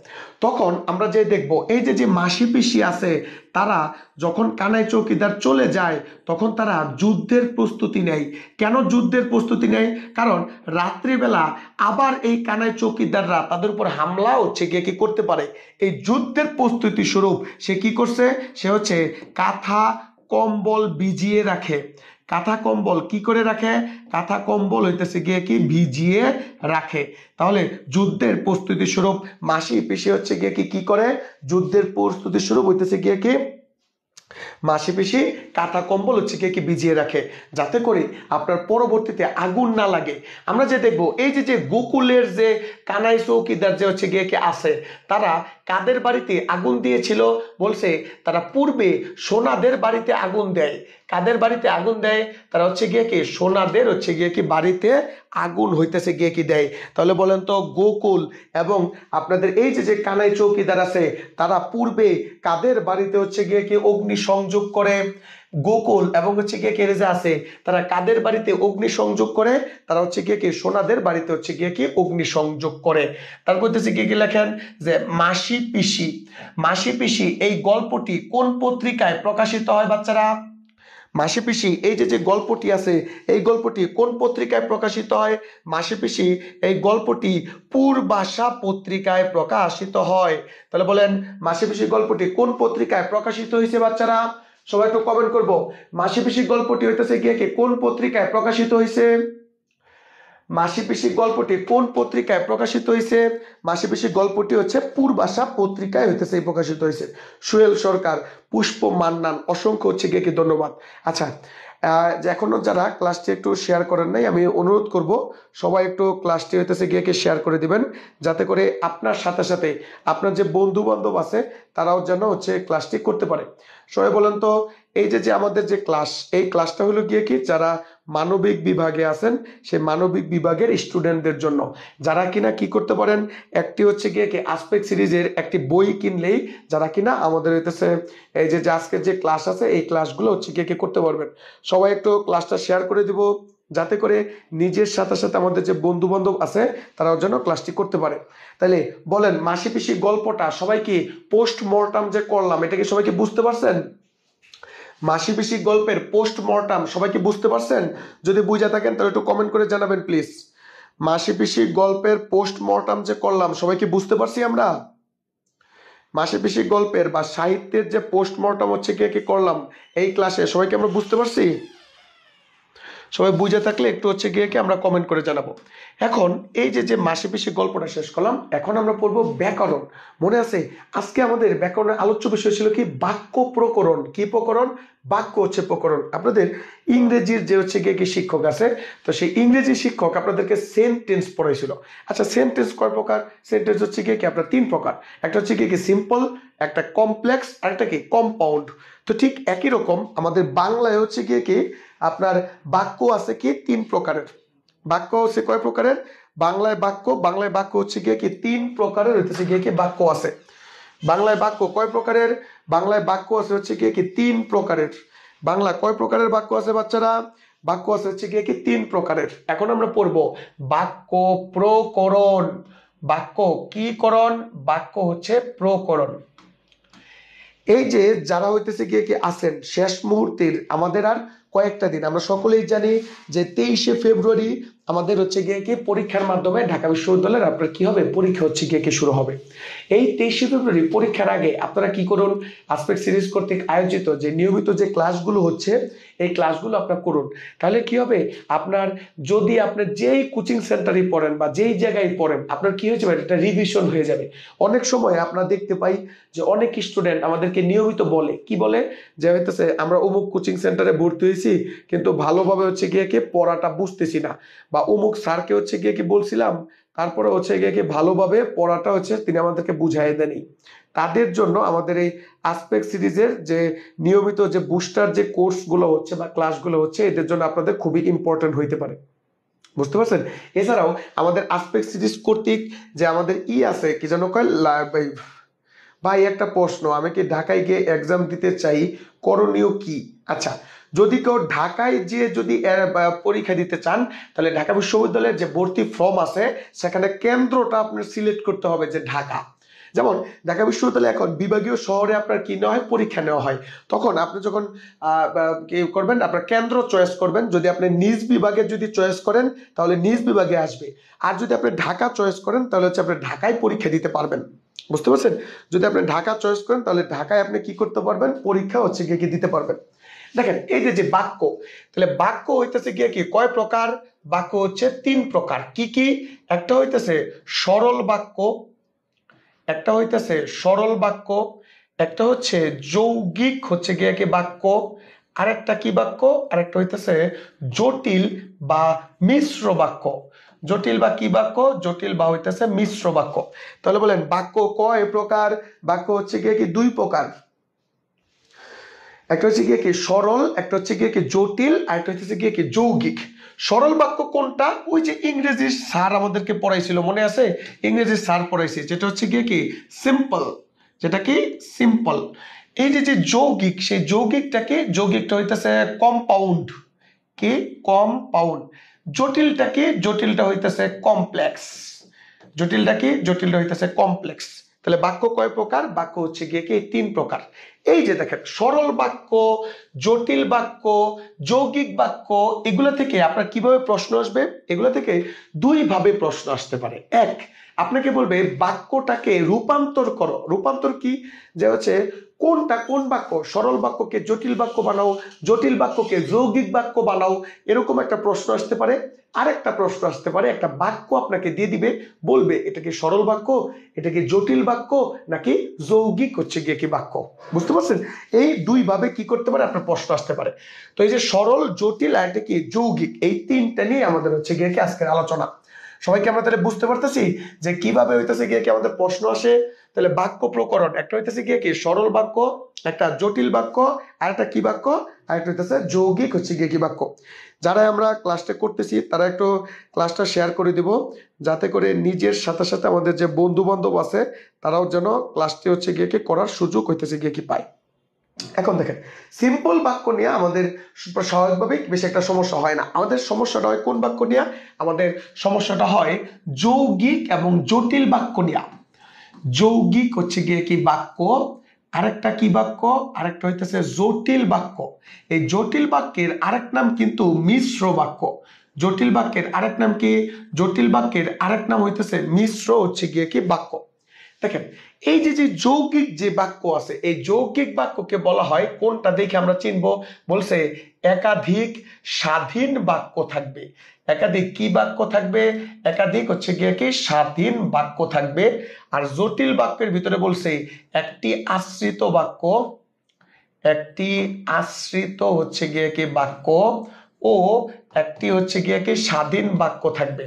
তখন আমরা যে দেখব এই যে যে মাসি পিসি আছে তারা যখন কানাই চৌকিদার চলে যায় তখন তারা যুদ্ধের প্রস্তুতি নেয় কেন যুদ্ধের প্রস্তুতি নেয় কারণ রাত্রিবেলা আবার এই কানাই চৌকিদাররা তাদের উপর হামলা হচ্ছে গিয়ে কি করতে পারে এই যুদ্ধের প্রস্তুতি স্বরূপ সে কি করছে সে হচ্ছে কাঁথা কম্বল বিজিয়ে রাখে কাঁথা কম্বল কি করে রাখে কাঁথা কম্বল হইতেছে গিয়ে কি ভিজিয়ে রাখে তাহলে যুদ্ধের প্রস্তুতি স্বরূপ মাসি পিসি হচ্ছে গিয়ে কি কি করে যুদ্ধের প্রস্তুতি স্বরূপ হইতেছে গিয়ে কি মাসে পিসি কাঁথা কম্বল হচ্ছে কি ভিজিয়ে রাখে যাতে করে আপনার পরবর্তীতে আগুন না লাগে আমরা যে দেখব এই যে যে গোকুলের যে কানাই চৌকিদার যে হচ্ছে গিয়ে কে আসে তারা কাদের বাড়িতে আগুন দিয়েছিল বলছে তারা পূর্বে সোনাদের বাড়িতে আগুন দেয় কাদের বাড়িতে আগুন দেয় তারা হচ্ছে গিয়ে কি সোনাদের হচ্ছে গিয়ে কি বাড়িতে আগুন হইতেছে গিয়ে কি দেয় তাহলে বলেন তো গোকুল এবং আপনাদের এই যে যে কানাই চৌকিদার আছে তারা পূর্বে কাদের বাড়িতে হচ্ছে গিয়ে কি অগ্নি সংযোগ করে গোকুল এবং হচ্ছে গিয়ে কে আছে তারা কাদের বাড়িতে অগ্নি সংযোগ করে তারা হচ্ছে গিয়ে কি সোনাদের বাড়িতে হচ্ছে গিয়ে কি অগ্নি সংযোগ করে তারপর হচ্ছে গিয়ে কি লেখেন যে মাসি পিসি মাসি পিসি এই গল্পটি কোন পত্রিকায় প্রকাশিত হয় বাচ্চারা মাসি পিসি এই যে যে গল্পটি আছে এই গল্পটি কোন পত্রিকায় প্রকাশিত হয় মাসি পিসি এই গল্পটি পূর্বাশা পত্রিকায় প্রকাশিত হয় তাহলে বলেন মাসি পিসি গল্পটি কোন পত্রিকায় প্রকাশিত হয়েছে বাচ্চারা সবাই একটু কমেন্ট করবো মাসি পিসি গল্পটি হইতেছে গিয়ে কোন পত্রিকায় প্রকাশিত হয়েছে মাসি গল্পটি কোন পত্রিকায় প্রকাশিত হয়েছে মাসি গল্পটি হচ্ছে পূর্বাশা পত্রিকায় হইতেছে প্রকাশিত হয়েছে সুয়েল সরকার পুষ্প মান্নান অসংখ্য হচ্ছে গিয়ে ধন্যবাদ আচ্ছা এখনো এখনও যারা ক্লাসটি একটু শেয়ার করেন নাই আমি অনুরোধ করব সবাই একটু ক্লাসটি হইতেছে কি শেয়ার করে দিবেন যাতে করে আপনার সাথে সাথে আপনার যে বন্ধু বান্ধব আছে তারাও যেন হচ্ছে ক্লাসটি করতে পারে সবাই বলেন তো এই যে যে আমাদের যে ক্লাস এই ক্লাসটা হলো গিয়ে কি যারা মানবিক বিভাগে আছেন সেই মানবিক বিভাগের স্টুডেন্টদের জন্য যারা কিনা কি করতে পারেন একটি হচ্ছে গিয়ে কি আসপেক্ট সিরিজের একটি বই কিনলেই যারা কিনা আমাদের হইতেছে এই যে আজকের যে ক্লাস আছে এই ক্লাসগুলো হচ্ছে গিয়ে কি করতে পারবেন সবাই একটু ক্লাসটা শেয়ার করে দিব যাতে করে নিজের সাথে সাথে আমাদের যে বন্ধু বান্ধব আছে তারাও যেন ক্লাসটি করতে পারে তাহলে বলেন মাসি পিসি গল্পটা সবাই কি পোস্ট মর্টাম যে করলাম এটা কি সবাই কি বুঝতে পারছেন মাসি পিসি গল্পের মর্টাম সবাই কি বুঝতে পারছেন যদি বুঝে থাকেন তাহলে একটু কমেন্ট করে জানাবেন প্লিজ মাসি পিসি গল্পের পোস্ট মর্টাম যে করলাম সবাই কি বুঝতে পারছি আমরা মাসি পিসি গল্পের বা সাহিত্যের যে পোস্ট মর্টাম হচ্ছে কে কি করলাম এই ক্লাসে সবাইকে আমরা বুঝতে পারছি সবাই বুঝে থাকলে একটু হচ্ছে গিয়ে কি আমরা কমেন্ট করে জানাবো এখন এই যে যে মাসে পিসে গল্পটা শেষ করলাম এখন আমরা পড়বো ব্যাকরণ মনে আছে আজকে আমাদের ব্যাকরণের আলোচ্য বিষয় ছিল কি বাক্য প্রকরণ কি প্রকরণ বাক্য হচ্ছে প্রকরণ আপনাদের ইংরেজির যে হচ্ছে গিয়ে কি শিক্ষক আছে তো সেই ইংরেজি শিক্ষক আপনাদেরকে সেন্টেন্স পড়াইছিল আচ্ছা সেন্টেন্স কয় প্রকার সেন্টেন্স হচ্ছে গিয়ে কি আপনার তিন প্রকার একটা হচ্ছে গিয়ে কি সিম্পল একটা কমপ্লেক্স আর একটা কি কম্পাউন্ড তো ঠিক একই রকম আমাদের বাংলায় হচ্ছে গিয়ে কি আপনার বাক্য আছে কি তিন প্রকারের বাক্য হচ্ছে কয় প্রকারের বাংলায় বাক্য বাংলায় বাক্য হচ্ছে গিয়ে কি তিন প্রকারের হইতেছে গিয়ে কি বাক্য আছে বাংলায় বাক্য কয় প্রকারের বাংলায় বাক্য আছে হচ্ছে গিয়ে কি তিন প্রকারের বাংলা কয় প্রকারের বাক্য আছে বাচ্চারা বাক্য আছে হচ্ছে গিয়ে কি তিন প্রকারের এখন আমরা পড়ব বাক্য প্রকরণ বাক্য করণ বাক্য হচ্ছে প্রকরণ এই যে যারা হইতেছে গিয়ে কি আছেন শেষ মুহূর্তের আমাদের আর কয়েকটা দিন আমরা সকলেই জানি যে তেইশে ফেব্রুয়ারি আমাদের হচ্ছে গিয়ে কি পরীক্ষার মাধ্যমে ঢাকা বিশ্ববিদ্যালয়ের আপনার কি হবে পরীক্ষা হচ্ছে গিয়ে কি শুরু হবে এই তেইশে ফেব্রুয়ারি পরীক্ষার আগে আপনারা কি করুন আসপেক্ট সিরিজ কর্তৃক আয়োজিত যে নিয়মিত যে ক্লাসগুলো হচ্ছে এই ক্লাসগুলো আপনার করুন তাহলে কি হবে আপনার যদি আপনি যেই কোচিং সেন্টারে পড়েন বা যেই জায়গায় পড়েন আপনার কি হয়ে যাবে এটা রিভিশন হয়ে যাবে অনেক সময় আপনারা দেখতে পাই যে অনেক স্টুডেন্ট আমাদেরকে নিয়মিত বলে কি বলে যে হইতেছে আমরা অমুক কোচিং সেন্টারে ভর্তি হয়েছি কিন্তু ভালোভাবে হচ্ছে গিয়ে কি পড়াটা বুঝতেছি না বা অমুক স্যারকে হচ্ছে গিয়ে কি বলছিলাম তারপরে হচ্ছে গিয়ে কি ভালোভাবে পড়াটা হচ্ছে তিনি আমাদেরকে বুঝাই দেনি তাদের জন্য আমাদের এই আসপেক্ট সিরিজের যে নিয়মিত যে বুস্টার যে কোর্সগুলো হচ্ছে বা ক্লাসগুলো হচ্ছে এদের জন্য আপনাদের খুবই ইম্পর্টেন্ট হইতে পারে বুঝতে পারছেন এছাড়াও আমাদের আসপেক্ট সিরিজ কর্তৃক যে আমাদের ই আছে কি যেন কয় ভাই একটা প্রশ্ন আমি কি ঢাকায় গিয়ে এক্সাম দিতে চাই করণীয় কি আচ্ছা যদি কেউ ঢাকায় যে যদি পরীক্ষা দিতে চান তাহলে ঢাকা বিশ্ববিদ্যালয়ের যে ভর্তি ফর্ম আছে সেখানে কেন্দ্রটা আপনার সিলেক্ট করতে হবে যে ঢাকা যেমন ঢাকা বিশ্ববিদ্যালয়ে এখন বিভাগীয় শহরে আপনার কি নেওয়া হয় পরীক্ষা নেওয়া হয় তখন আপনি যখন কি করবেন আপনার কেন্দ্র চয়েস করবেন যদি আপনি নিজ বিভাগে যদি চয়েস করেন তাহলে নিজ বিভাগে আসবে আর যদি আপনি ঢাকা চয়েস করেন তাহলে হচ্ছে আপনি ঢাকায় পরীক্ষা দিতে পারবেন বুঝতে পারছেন যদি আপনি ঢাকা চয়েস করেন তাহলে ঢাকায় আপনি কি করতে পারবেন পরীক্ষা হচ্ছে গিয়ে দিতে পারবেন দেখেন এই যে যে বাক্য তাহলে বাক্য হইতেছে গিয়ে কি কয় প্রকার বাক্য হচ্ছে তিন প্রকার কি কি একটা হইতেছে সরল বাক্য একটা হইতেছে সরল বাক্য একটা হচ্ছে যৌগিক হচ্ছে গিয়ে কি বাক্য আরেকটা কি বাক্য আরেকটা হইতেছে জটিল বা মিশ্র বাক্য জটিল বা কি বাক্য জটিল বা হইতেছে মিশ্র বাক্য তাহলে বলেন বাক্য কয় প্রকার বাক্য হচ্ছে গিয়ে কি দুই প্রকার একটা হচ্ছে গিয়ে কি সরল একটা হচ্ছে গিয়ে কি জটিল আর একটা হচ্ছে গিয়ে কি যৌগিক সরল বাক্য কোনটা ওই যে ইংরেজি স্যার আমাদেরকে পড়াইছিল মনে আছে ইংরেজি স্যার পড়াইছে যেটা হচ্ছে গিয়ে কি সিম্পল যেটা কি সিম্পল এই যে যে যৌগিক সেই যৌগিকটাকে যৌগিকটা হইতেছে কম্পাউন্ড কি কম্পাউন্ড জটিলটাকে জটিলটা হইতেছে কমপ্লেক্স জটিলটা কি জটিলটা হইতেছে কমপ্লেক্স তাহলে বাক্য কয় প্রকার বাক্য হচ্ছে গিয়ে কি তিন প্রকার এই যে দেখেন সরল বাক্য জটিল বাক্য যৌগিক বাক্য এগুলো থেকে আপনার কিভাবে প্রশ্ন আসবে এগুলো থেকে দুইভাবে প্রশ্ন আসতে পারে এক আপনাকে বলবে বাক্যটাকে রূপান্তর করো রূপান্তর কি যে হচ্ছে কোনটা কোন বাক্য সরল বাক্যকে জটিল বাক্য বানাও জটিল বাক্যকে যৌগিক বাক্য বানাও এরকম একটা প্রশ্ন আসতে পারে আরেকটা প্রশ্ন আসতে পারে একটা বাক্য আপনাকে দিয়ে দিবে বলবে এটা কি সরল বাক্য এটা কি জটিল বাক্য নাকি যৌগিক হচ্ছে গিয়ে কি বাক্য বুঝতে পারছেন এই দুইভাবে কি করতে পারে আপনার প্রশ্ন আসতে পারে তো এই যে সরল জটিল আর এটা কি যৌগিক এই তিনটা নিয়ে আমাদের হচ্ছে গিয়ে কি আজকের আলোচনা সবাইকে আমরা তাহলে বুঝতে পারতেছি যে কিভাবে হইতেছে গিয়ে কি আমাদের প্রশ্ন আসে তাহলে বাক্য প্রকরণ একটা হইতেছে গিয়ে কি সরল বাক্য একটা জটিল বাক্য আর একটা কি বাক্য আর একটা হইতেছে যৌগিক হচ্ছে গিয়ে কি বাক্য যারা আমরা ক্লাসটা করতেছি তারা একটু ক্লাসটা শেয়ার করে দিব যাতে করে নিজের সাথে সাথে আমাদের যে বন্ধু বান্ধব আছে তারাও যেন ক্লাসটি হচ্ছে গিয়ে কি করার সুযোগ হইতেছে গিয়ে কি পায় এখন দেখেন সিম্পল বাক্য নিয়ে আমাদের স্বাভাবিকভাবেই বেশি একটা সমস্যা হয় না আমাদের সমস্যাটা হয় কোন বাক্য নিয়ে আমাদের সমস্যাটা হয় যৌগিক এবং জটিল বাক্য নিয়ে যৌগিক হচ্ছে গিয়ে কি বাক্য আরেকটা কি বাক্য আরেকটা হইতেছে জটিল বাক্য এই জটিল বাক্যের আরেক নাম কিন্তু মিশ্র বাক্য জটিল বাক্যের আরেক নাম কি জটিল বাক্যের আরেক নাম হইতেছে মিশ্র হচ্ছে গিয়ে কি বাক্য দেখেন এই যে যে যৌগিক যে বাক্য আছে এই যৌগিক বাক্যকে বলা হয় কোনটা দেখে আমরা চিনব বলছে একাধিক স্বাধীন বাক্য থাকবে একাধিক কি বাক্য থাকবে একাধিক হচ্ছে গিয়ে কি স্বাধীন বাক্য থাকবে আর জটিল বাক্যের ভিতরে বলছে একটি আশ্রিত বাক্য একটি আশ্রিত হচ্ছে গিয়ে কি বাক্য ও একটি হচ্ছে গিয়ে কি স্বাধীন বাক্য থাকবে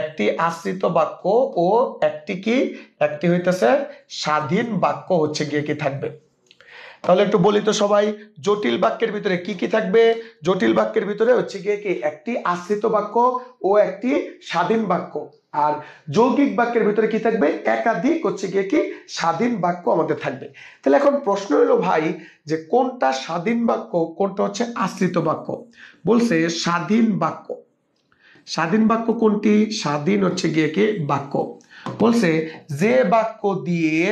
একটি আশ্রিত বাক্য ও একটি কি একটি হইতেছে স্বাধীন বাক্য হচ্ছে গিয়ে কি থাকবে তাহলে একটু বলি তো সবাই জটিল বাক্যের ভিতরে কি কি থাকবে জটিল বাক্যের ভিতরে হচ্ছে গিয়ে কি একটি আশ্রিত বাক্য ও একটি স্বাধীন বাক্য আর যৌগিক বাক্যের ভিতরে কি থাকবে একাধিক হচ্ছে গিয়ে কি স্বাধীন বাক্য আমাদের থাকবে তাহলে এখন প্রশ্ন হলো ভাই যে কোনটা স্বাধীন বাক্য কোনটা হচ্ছে আশ্রিত বাক্য বলছে স্বাধীন বাক্য স্বাধীন বাক্য কোনটি স্বাধীন হচ্ছে গিয়ে কি বাক্য বলছে যে বাক্য দিয়ে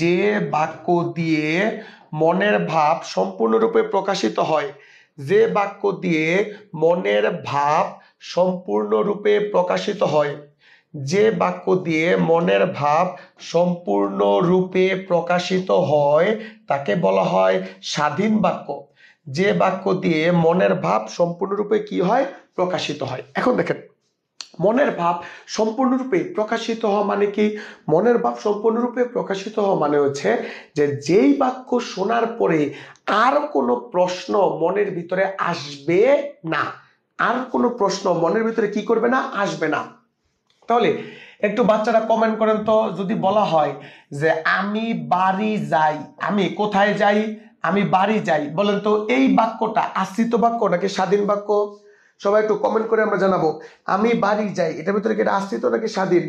যে বাক্য দিয়ে মনের ভাব সম্পূর্ণরূপে প্রকাশিত হয় যে বাক্য দিয়ে মনের ভাব সম্পূর্ণরূপে প্রকাশিত হয় যে বাক্য দিয়ে মনের ভাব সম্পূর্ণরূপে প্রকাশিত হয় তাকে বলা হয় স্বাধীন বাক্য যে বাক্য দিয়ে মনের ভাব সম্পূর্ণরূপে কি হয় প্রকাশিত হয় এখন দেখেন মনের ভাব সম্পূর্ণরূপে প্রকাশিত হওয়া মানে কি মনের ভাব সম্পূর্ণরূপে প্রকাশিত হওয়া মানে হচ্ছে যে যেই বাক্য শোনার পরে আর কোনো প্রশ্ন মনের ভিতরে আসবে না আর কোনো প্রশ্ন মনের ভিতরে কি করবে না আসবে না তাহলে একটু বাচ্চারা কমেন্ট করেন তো যদি বলা হয় যে আমি বাড়ি যাই আমি কোথায় যাই আমি বাড়ি যাই বলেন তো এই বাক্যটা আশ্রিত বাক্য নাকি স্বাধীন বাক্য সবাই একটু কমেন্ট করে আমরা জানাবো আমি বাড়ি যাই এটার ভিতরে কি এটা আশ্রিত নাকি স্বাধীন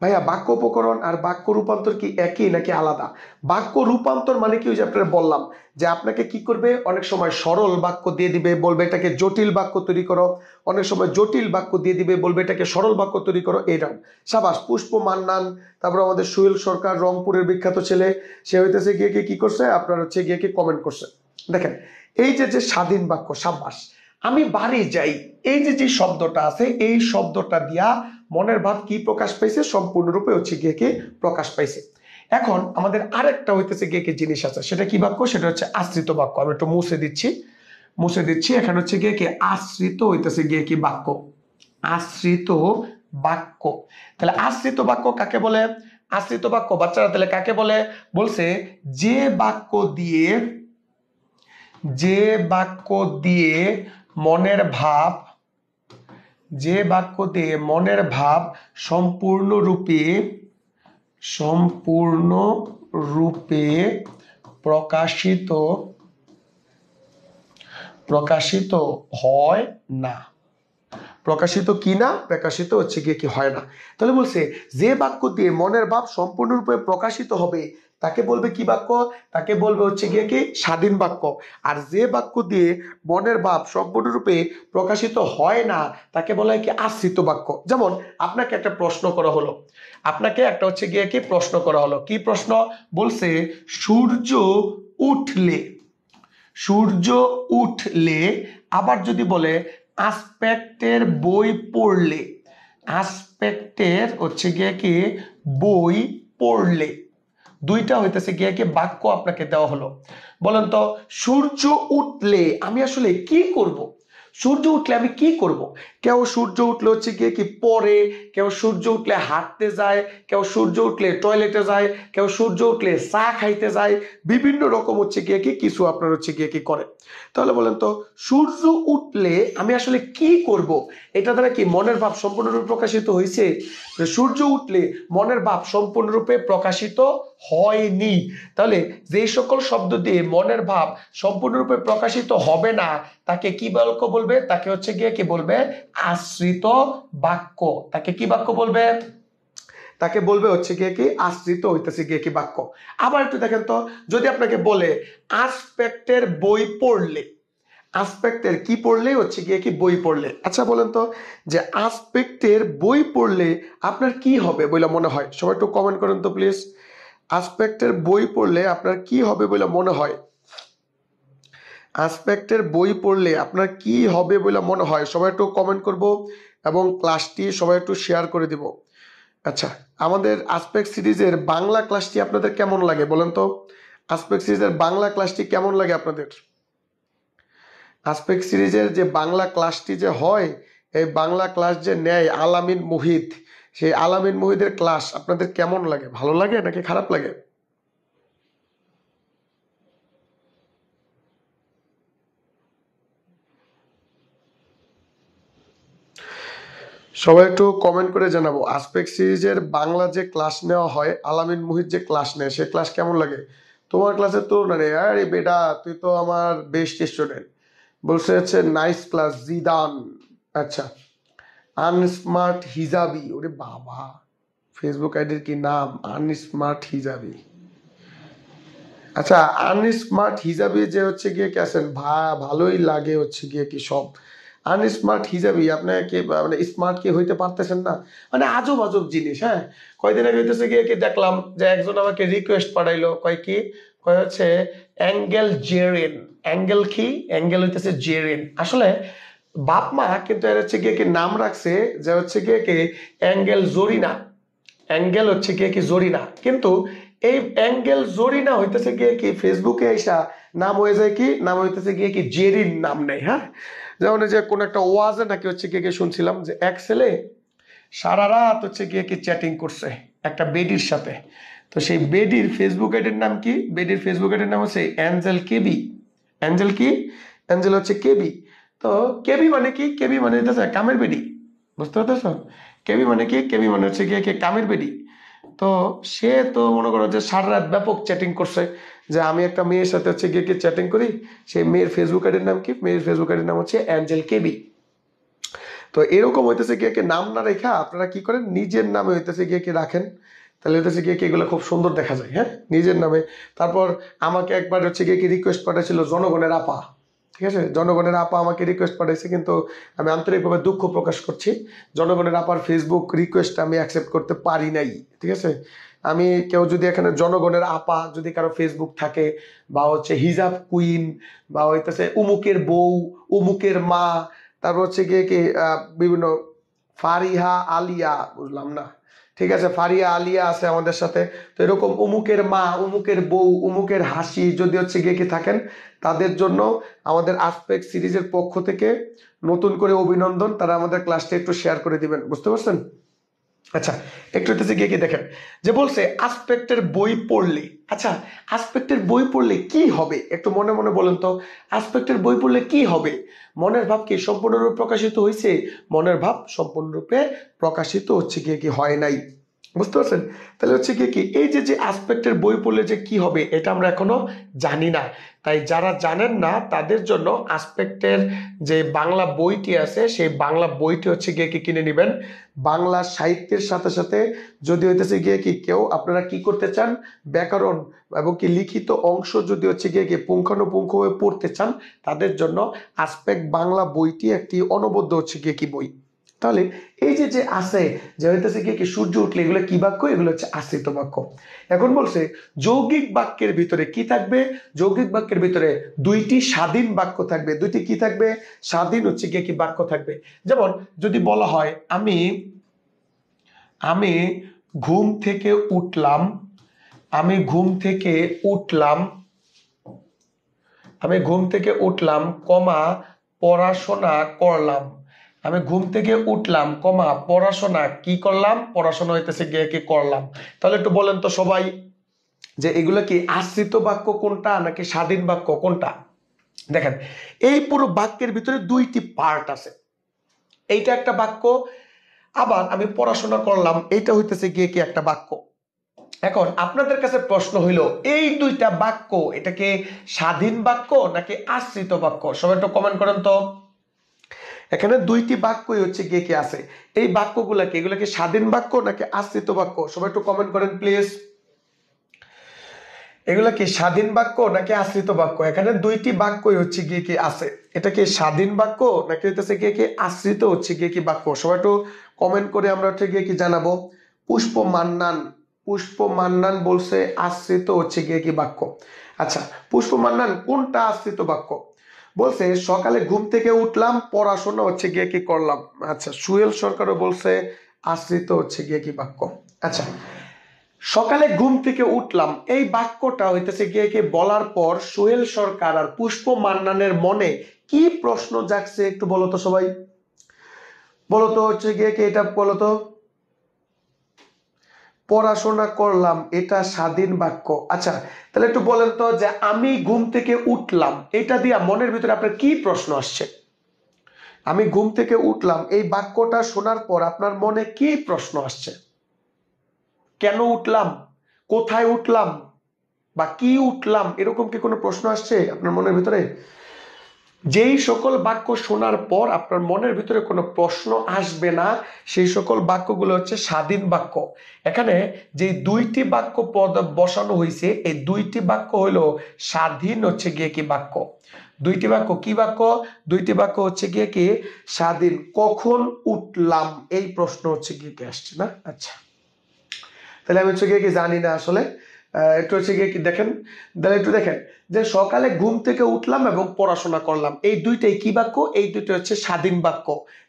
ভাইয়া বাক্য উপকরণ আর বাক্য রূপান্তর কি একই নাকি আলাদা বাক্য রূপান্তর মানে কি ওই যে আপনারা বললাম যে আপনাকে কি করবে অনেক সময় সরল বাক্য দিয়ে দিবে বলবে এটাকে জটিল বাক্য তৈরি করো অনেক সময় জটিল বাক্য দিয়ে দিবে বলবে এটাকে সরল বাক্য তৈরি করো এরকম সাবাস পুষ্প মান্নান তারপর আমাদের সুহেল সরকার রংপুরের বিখ্যাত ছেলে সে হইতেছে গিয়ে কি করছে আপনার হচ্ছে গিয়ে কি কমেন্ট করছে দেখেন এই যে যে স্বাধীন বাক্য সাবাস আমি বাড়ি যাই এই যে যে শব্দটা আছে এই শব্দটা দিয়া মনের ভাব কি প্রকাশ পাইছে সম্পূর্ণরূপে হচ্ছে গিয়ে কে প্রকাশ পাইছে এখন আমাদের আরেকটা হইতেছে গিয়ে কে জিনিস আছে সেটা কি বাক্য সেটা হচ্ছে আশ্রিত বাক্য আমি একটু মুছে দিচ্ছি মুছে দিচ্ছি এখানে হচ্ছে গিয়ে কে আশ্রিত হইতেছে গিয়ে কি বাক্য আশ্রিত বাক্য তাহলে আশ্রিত বাক্য কাকে বলে আশ্রিত বাক্য বাচ্চারা তাহলে কাকে বলে বলছে যে বাক্য দিয়ে যে বাক্য দিয়ে মনের ভাব যে বাক্যতে মনের ভাব সম্পূর্ণরূপে রূপে প্রকাশিত প্রকাশিত হয় না প্রকাশিত কি না প্রকাশিত হচ্ছে গিয়ে কি হয় না তাহলে বলছে যে বাক্য দিয়ে মনের ভাব সম্পূর্ণরূপে প্রকাশিত হবে তাকে বলবে কি বাক্য তাকে বলবে হচ্ছে গিয়ে কি স্বাধীন বাক্য আর যে বাক্য দিয়ে মনের ভাব সম্পূর্ণরূপে প্রকাশিত হয় না তাকে বলা হয় কি আশ্রিত বাক্য যেমন আপনাকে একটা প্রশ্ন করা হলো আপনাকে একটা হচ্ছে গিয়ে কি প্রশ্ন করা হলো কি প্রশ্ন বলছে সূর্য উঠলে সূর্য উঠলে আবার যদি বলে আসপেক্টের বই পড়লে আসপেক্টের হচ্ছে গিয়ে কি বই পড়লে দুইটা হইতেছে গিয়ে কি বাক্য আপনাকে দেওয়া হলো বলেন তো সূর্য উঠলে আমি আসলে কি করব। সূর্য উঠলে আমি কি করব। কেউ সূর্য উঠলে হচ্ছে গিয়ে কি পরে কেউ সূর্য উঠলে হাঁটতে যায় কেউ সূর্য উঠলে টয়লেটে যায় কেউ সূর্য উঠলে চা খাইতে যায় বিভিন্ন রকম হচ্ছে গিয়ে কি কিছু আপনার হচ্ছে গিয়ে কি করে তাহলে বলেন তো সূর্য উঠলে আমি আসলে কি করব। এটা দ্বারা কি মনের ভাব সম্পূর্ণরূপে প্রকাশিত হয়েছে সূর্য উঠলে মনের ভাব সম্পূর্ণরূপে প্রকাশিত হয়নি তাহলে যে সকল শব্দ দিয়ে মনের ভাব সম্পূর্ণরূপে প্রকাশিত হবে না তাকে কি বাক্য বলবে তাকে হচ্ছে গিয়ে কি বলবে আশ্রিত বাক্য তাকে কি বাক্য বলবে তাকে বলবে হচ্ছে গিয়ে কি আশ্রিত হইতেছে গিয়ে কি বাক্য আবার একটু দেখেন তো যদি আপনাকে বলে আসপেক্টের বই পড়লে আসপেক্টের কি পড়লে হচ্ছে গিয়ে কি বই পড়লে আচ্ছা বলেন তো যে আসপেক্টের বই পড়লে আপনার কি হবে বলে মনে হয় সবাই একটু কমেন্ট করেন তো প্লিজ আসপেক্টের বই পড়লে আপনার কি হবে বলে মনে হয় আসপেক্টের বই পড়লে আপনার কি হবে বলে মনে হয় সবাই একটু কমেন্ট করব এবং ক্লাসটি সবাই একটু শেয়ার করে দিব আচ্ছা আমাদের আসপেক্ট সিরিজের বাংলা ক্লাসটি আপনাদের কেমন লাগে বলেন তো আসপেক্ট সিরিজের বাংলা ক্লাসটি কেমন লাগে আপনাদের আসপেক্ট সিরিজের যে বাংলা ক্লাসটি যে হয় এই বাংলা ক্লাস যে নেয় আলামিন মুহিত সেই আলামিন মুহিদের ক্লাস আপনাদের কেমন লাগে ভালো লাগে নাকি খারাপ লাগে সবাই একটু কমেন্ট করে জানাবো আসপেক্ট সিরিজের বাংলা যে ক্লাস নেওয়া হয় আলামিন মুহিত যে ক্লাস নেয় সে ক্লাস কেমন লাগে তোমার ক্লাসের তো নেই আরে বেটা তুই তো আমার বেস্ট স্টুডেন্ট বলছে হচ্ছে নাইস ক্লাস জিদান আচ্ছা আনস্মার্ট হিজাবি ওরে বাবা ফেসবুক আইডির কি নাম আনস্মার্ট হিজাবি আচ্ছা আনস্মার্ট হিজাবি যে হচ্ছে গিয়ে কেসেন আছেন ভালোই লাগে হচ্ছে গিয়ে কি সব আনস্মার্ট হিসাবই আপনাকে মানে স্মার্ট কি হইতে পারতেছেন না মানে আজব আজব জিনিস হ্যাঁ কয়দিন আগে হইতেছে গিয়ে কি দেখলাম যে একজন আমাকে রিকোয়েস্ট পাঠাইলো কয় কি কয় হচ্ছে অ্যাঙ্গেল জেরেন অ্যাঙ্গেল কি অ্যাঙ্গেল হইতেছে জেরেন আসলে বাপ মা কিন্তু এর হচ্ছে গিয়ে কি নাম রাখছে যে হচ্ছে গিয়ে কি অ্যাঙ্গেল জরিনা অ্যাঙ্গেল হচ্ছে গিয়ে কি জরিনা কিন্তু এই অ্যাঙ্গেল জরিনা হইতেছে গিয়ে কি ফেসবুকে এসা নাম হয়ে যায় কি নাম হইতেছে গিয়ে কি জেরিন নাম নেই হ্যাঁ যেমন যে কোনো একটা ওয়াজে নাকি হচ্ছে গিয়ে গিয়ে শুনছিলাম যে এক ছেলে সারা রাত হচ্ছে গিয়ে কি চ্যাটিং করছে একটা বেডির সাথে তো সেই বেডির ফেসবুক আইডের নাম কি বেডির ফেসবুক এডের নাম হচ্ছে অ্যাঞ্জেল কেবি অ্যাঞ্জেল কি অ্যাঞ্জেল হচ্ছে কেবি তো কেবি মানে কি কেবি মানে হচ্ছে কামের বেডি বুঝতে পারতেছ কেবি মানে কি কেবি মানে হচ্ছে গিয়ে কে কামের বেডি তো সে তো মনে করো যে সারা রাত ব্যাপক চ্যাটিং করছে যে আমি একটা মেয়ের সাথে হচ্ছে গিয়ে চ্যাটিং করি সেই মেয়ের ফেসবুক আইডির নাম কি মেয়ের ফেসবুক আইডির নাম হচ্ছে অ্যাঞ্জেল কেবি তো এরকম হইতেছে গিয়ে কি নাম না রেখা আপনারা কি করেন নিজের নামে হইতেছে গিয়ে কি রাখেন তাহলে হইতেছে গিয়ে কি এগুলো খুব সুন্দর দেখা যায় হ্যাঁ নিজের নামে তারপর আমাকে একবার হচ্ছে গিয়ে কি রিকোয়েস্ট পাঠাচ্ছিল জনগণের আপা ঠিক আছে জনগণের আপা আমাকে রিকোয়েস্ট পাঠাইছে কিন্তু আমি আন্তরিকভাবে দুঃখ প্রকাশ করছি জনগণের আপার ফেসবুক রিকোয়েস্ট আমি অ্যাকসেপ্ট করতে পারি নাই ঠিক আছে আমি কেউ যদি এখানে জনগণের আপা যদি কারো ফেসবুক থাকে বা হচ্ছে হিজাব কুইন বা হইতেছে উমুকের বউ উমুকের মা তারপর হচ্ছে গিয়ে কি বিভিন্ন ফারিহা আলিয়া বুঝলাম না ঠিক আছে ফারিয়া আলিয়া আছে আমাদের সাথে তো এরকম উমুকের মা উমুকের বউ উমুকের হাসি যদি হচ্ছে গিয়ে কি থাকেন তাদের জন্য আমাদের আসপেক্ট সিরিজের পক্ষ থেকে নতুন করে অভিনন্দন তারা আমাদের ক্লাসটা একটু শেয়ার করে দিবেন বুঝতে পারছেন আচ্ছা একটু একটু গিয়ে গিয়ে দেখেন যে বলছে আসপেক্টের বই পড়লে আচ্ছা আসপেক্টের বই পড়লে কি হবে একটু মনে মনে বলেন তো আসপেক্টের বই পড়লে কি হবে মনের ভাব কি সম্পূর্ণরূপে প্রকাশিত হয়েছে মনের ভাব সম্পূর্ণরূপে প্রকাশিত হচ্ছে গিয়ে কি হয় নাই বুঝতে পারছেন তাহলে হচ্ছে কি কি এই যে যে অ্যাসপেক্টের বই পড়লে যে কি হবে এটা আমরা এখনো জানি না তাই যারা জানেন না তাদের জন্য আসপেক্টের যে বাংলা বইটি আছে সেই বাংলা বইটি হচ্ছে গিয়ে কি কিনে নেবেন বাংলা সাহিত্যের সাথে সাথে যদি হইতেছে গিয়ে কি কেউ আপনারা কি করতে চান ব্যাকরণ এবং কি লিখিত অংশ যদি হচ্ছে গিয়ে কি পুঙ্খানুপুঙ্খ হয়ে পড়তে চান তাদের জন্য আসপেক্ট বাংলা বইটি একটি অনবদ্য হচ্ছে গিয়ে কি বই তাহলে এই যে যে আসে যে হইতেছে কি সূর্য উঠলে এগুলো কি বাক্য এগুলো হচ্ছে আশ্রিত বাক্য এখন বলছে যৌগিক বাক্যের ভিতরে কি থাকবে যৌগিক বাক্যের ভিতরে দুইটি স্বাধীন বাক্য থাকবে দুইটি কি থাকবে স্বাধীন হচ্ছে গিয়ে কি বাক্য থাকবে যেমন যদি বলা হয় আমি আমি ঘুম থেকে উঠলাম আমি ঘুম থেকে উঠলাম আমি ঘুম থেকে উঠলাম কমা পড়াশোনা করলাম আমি ঘুম থেকে উঠলাম কমা পড়াশোনা কি করলাম পড়াশোনা হইতেছে গিয়ে কি করলাম তাহলে একটু বলেন তো সবাই যে এগুলো কি আশ্রিত বাক্য কোনটা নাকি স্বাধীন বাক্য কোনটা দেখেন এই পুরো বাক্যের ভিতরে দুইটি পার্ট আছে এইটা একটা বাক্য আবার আমি পড়াশোনা করলাম এইটা হইতেছে গিয়ে কি একটা বাক্য এখন আপনাদের কাছে প্রশ্ন হইল এই দুইটা বাক্য এটাকে স্বাধীন বাক্য নাকি আশ্রিত বাক্য সবাই একটু কমেন্ট করেন তো এখানে দুইটি বাক্যই হচ্ছে গে কে আছে এই বাক্যগুলাকে এগুলা কি স্বাধীন বাক্য নাকি আশ্রিত বাক্য সবাই একটু কমেন্ট করেন প্লিজ এগুলো কি স্বাধীন বাক্য নাকি আশ্রিত বাক্য এখানে দুইটি বাক্যই হচ্ছে গিয়ে কে আছে এটা কি স্বাধীন বাক্য নাকি হচ্ছে গিয়ে কে আশ্রিত হচ্ছে গে কি বাক্য সবাই একটু কমেন্ট করে আমরা হচ্ছে গিয়ে কি জানাবো পুষ্প মান্নান পুষ্প মান্নান বলছে আশ্রিত হচ্ছে গে কি বাক্য আচ্ছা পুষ্প মান্নান কোনটা আশ্রিত বাক্য বলছে সকালে ঘুম থেকে উঠলাম পড়াশোনা হচ্ছে গিয়ে কি করলাম আচ্ছা সুহেল সরকারও বলছে আশ্রিত হচ্ছে গিয়ে কি বাক্য আচ্ছা সকালে ঘুম থেকে উঠলাম এই বাক্যটা হইতেছে গিয়ে কি বলার পর সোহেল সরকার আর পুষ্প মান্নানের মনে কি প্রশ্ন জাগছে একটু বলতো সবাই বলতো হচ্ছে গিয়ে কি এটা বলতো পড়াশোনা করলাম এটা স্বাধীন বাক্য আচ্ছা তাহলে একটু বলেন তো যে আমি ঘুম থেকে উঠলাম এটা দিয়ে মনের ভিতরে আপনার কি প্রশ্ন আসছে আমি ঘুম থেকে উঠলাম এই বাক্যটা শোনার পর আপনার মনে কি প্রশ্ন আসছে কেন উঠলাম কোথায় উঠলাম বা কি উঠলাম এরকম কি কোনো প্রশ্ন আসছে আপনার মনের ভিতরে যেই সকল বাক্য শোনার পর আপনার মনের ভিতরে কোনো প্রশ্ন আসবে না সেই সকল বাক্যগুলো হচ্ছে স্বাধীন বাক্য এখানে যে দুইটি বাক্য পদ বসানো হয়েছে এই দুইটি বাক্য হইল স্বাধীন হচ্ছে গিয়ে কি বাক্য দুইটি বাক্য কি বাক্য দুইটি বাক্য হচ্ছে গিয়ে কি স্বাধীন কখন উঠলাম এই প্রশ্ন হচ্ছে গিয়ে কি আসছে না আচ্ছা তাহলে আমি হচ্ছে গিয়ে কি জানি না আসলে একটু হচ্ছে গিয়ে কি দেখেন তাহলে একটু দেখেন যে সকালে ঘুম থেকে উঠলাম এবং পড়াশোনা করলাম এই দুইটাই কি বাক্য এই দুইটা হচ্ছে স্বাধীন বাক্য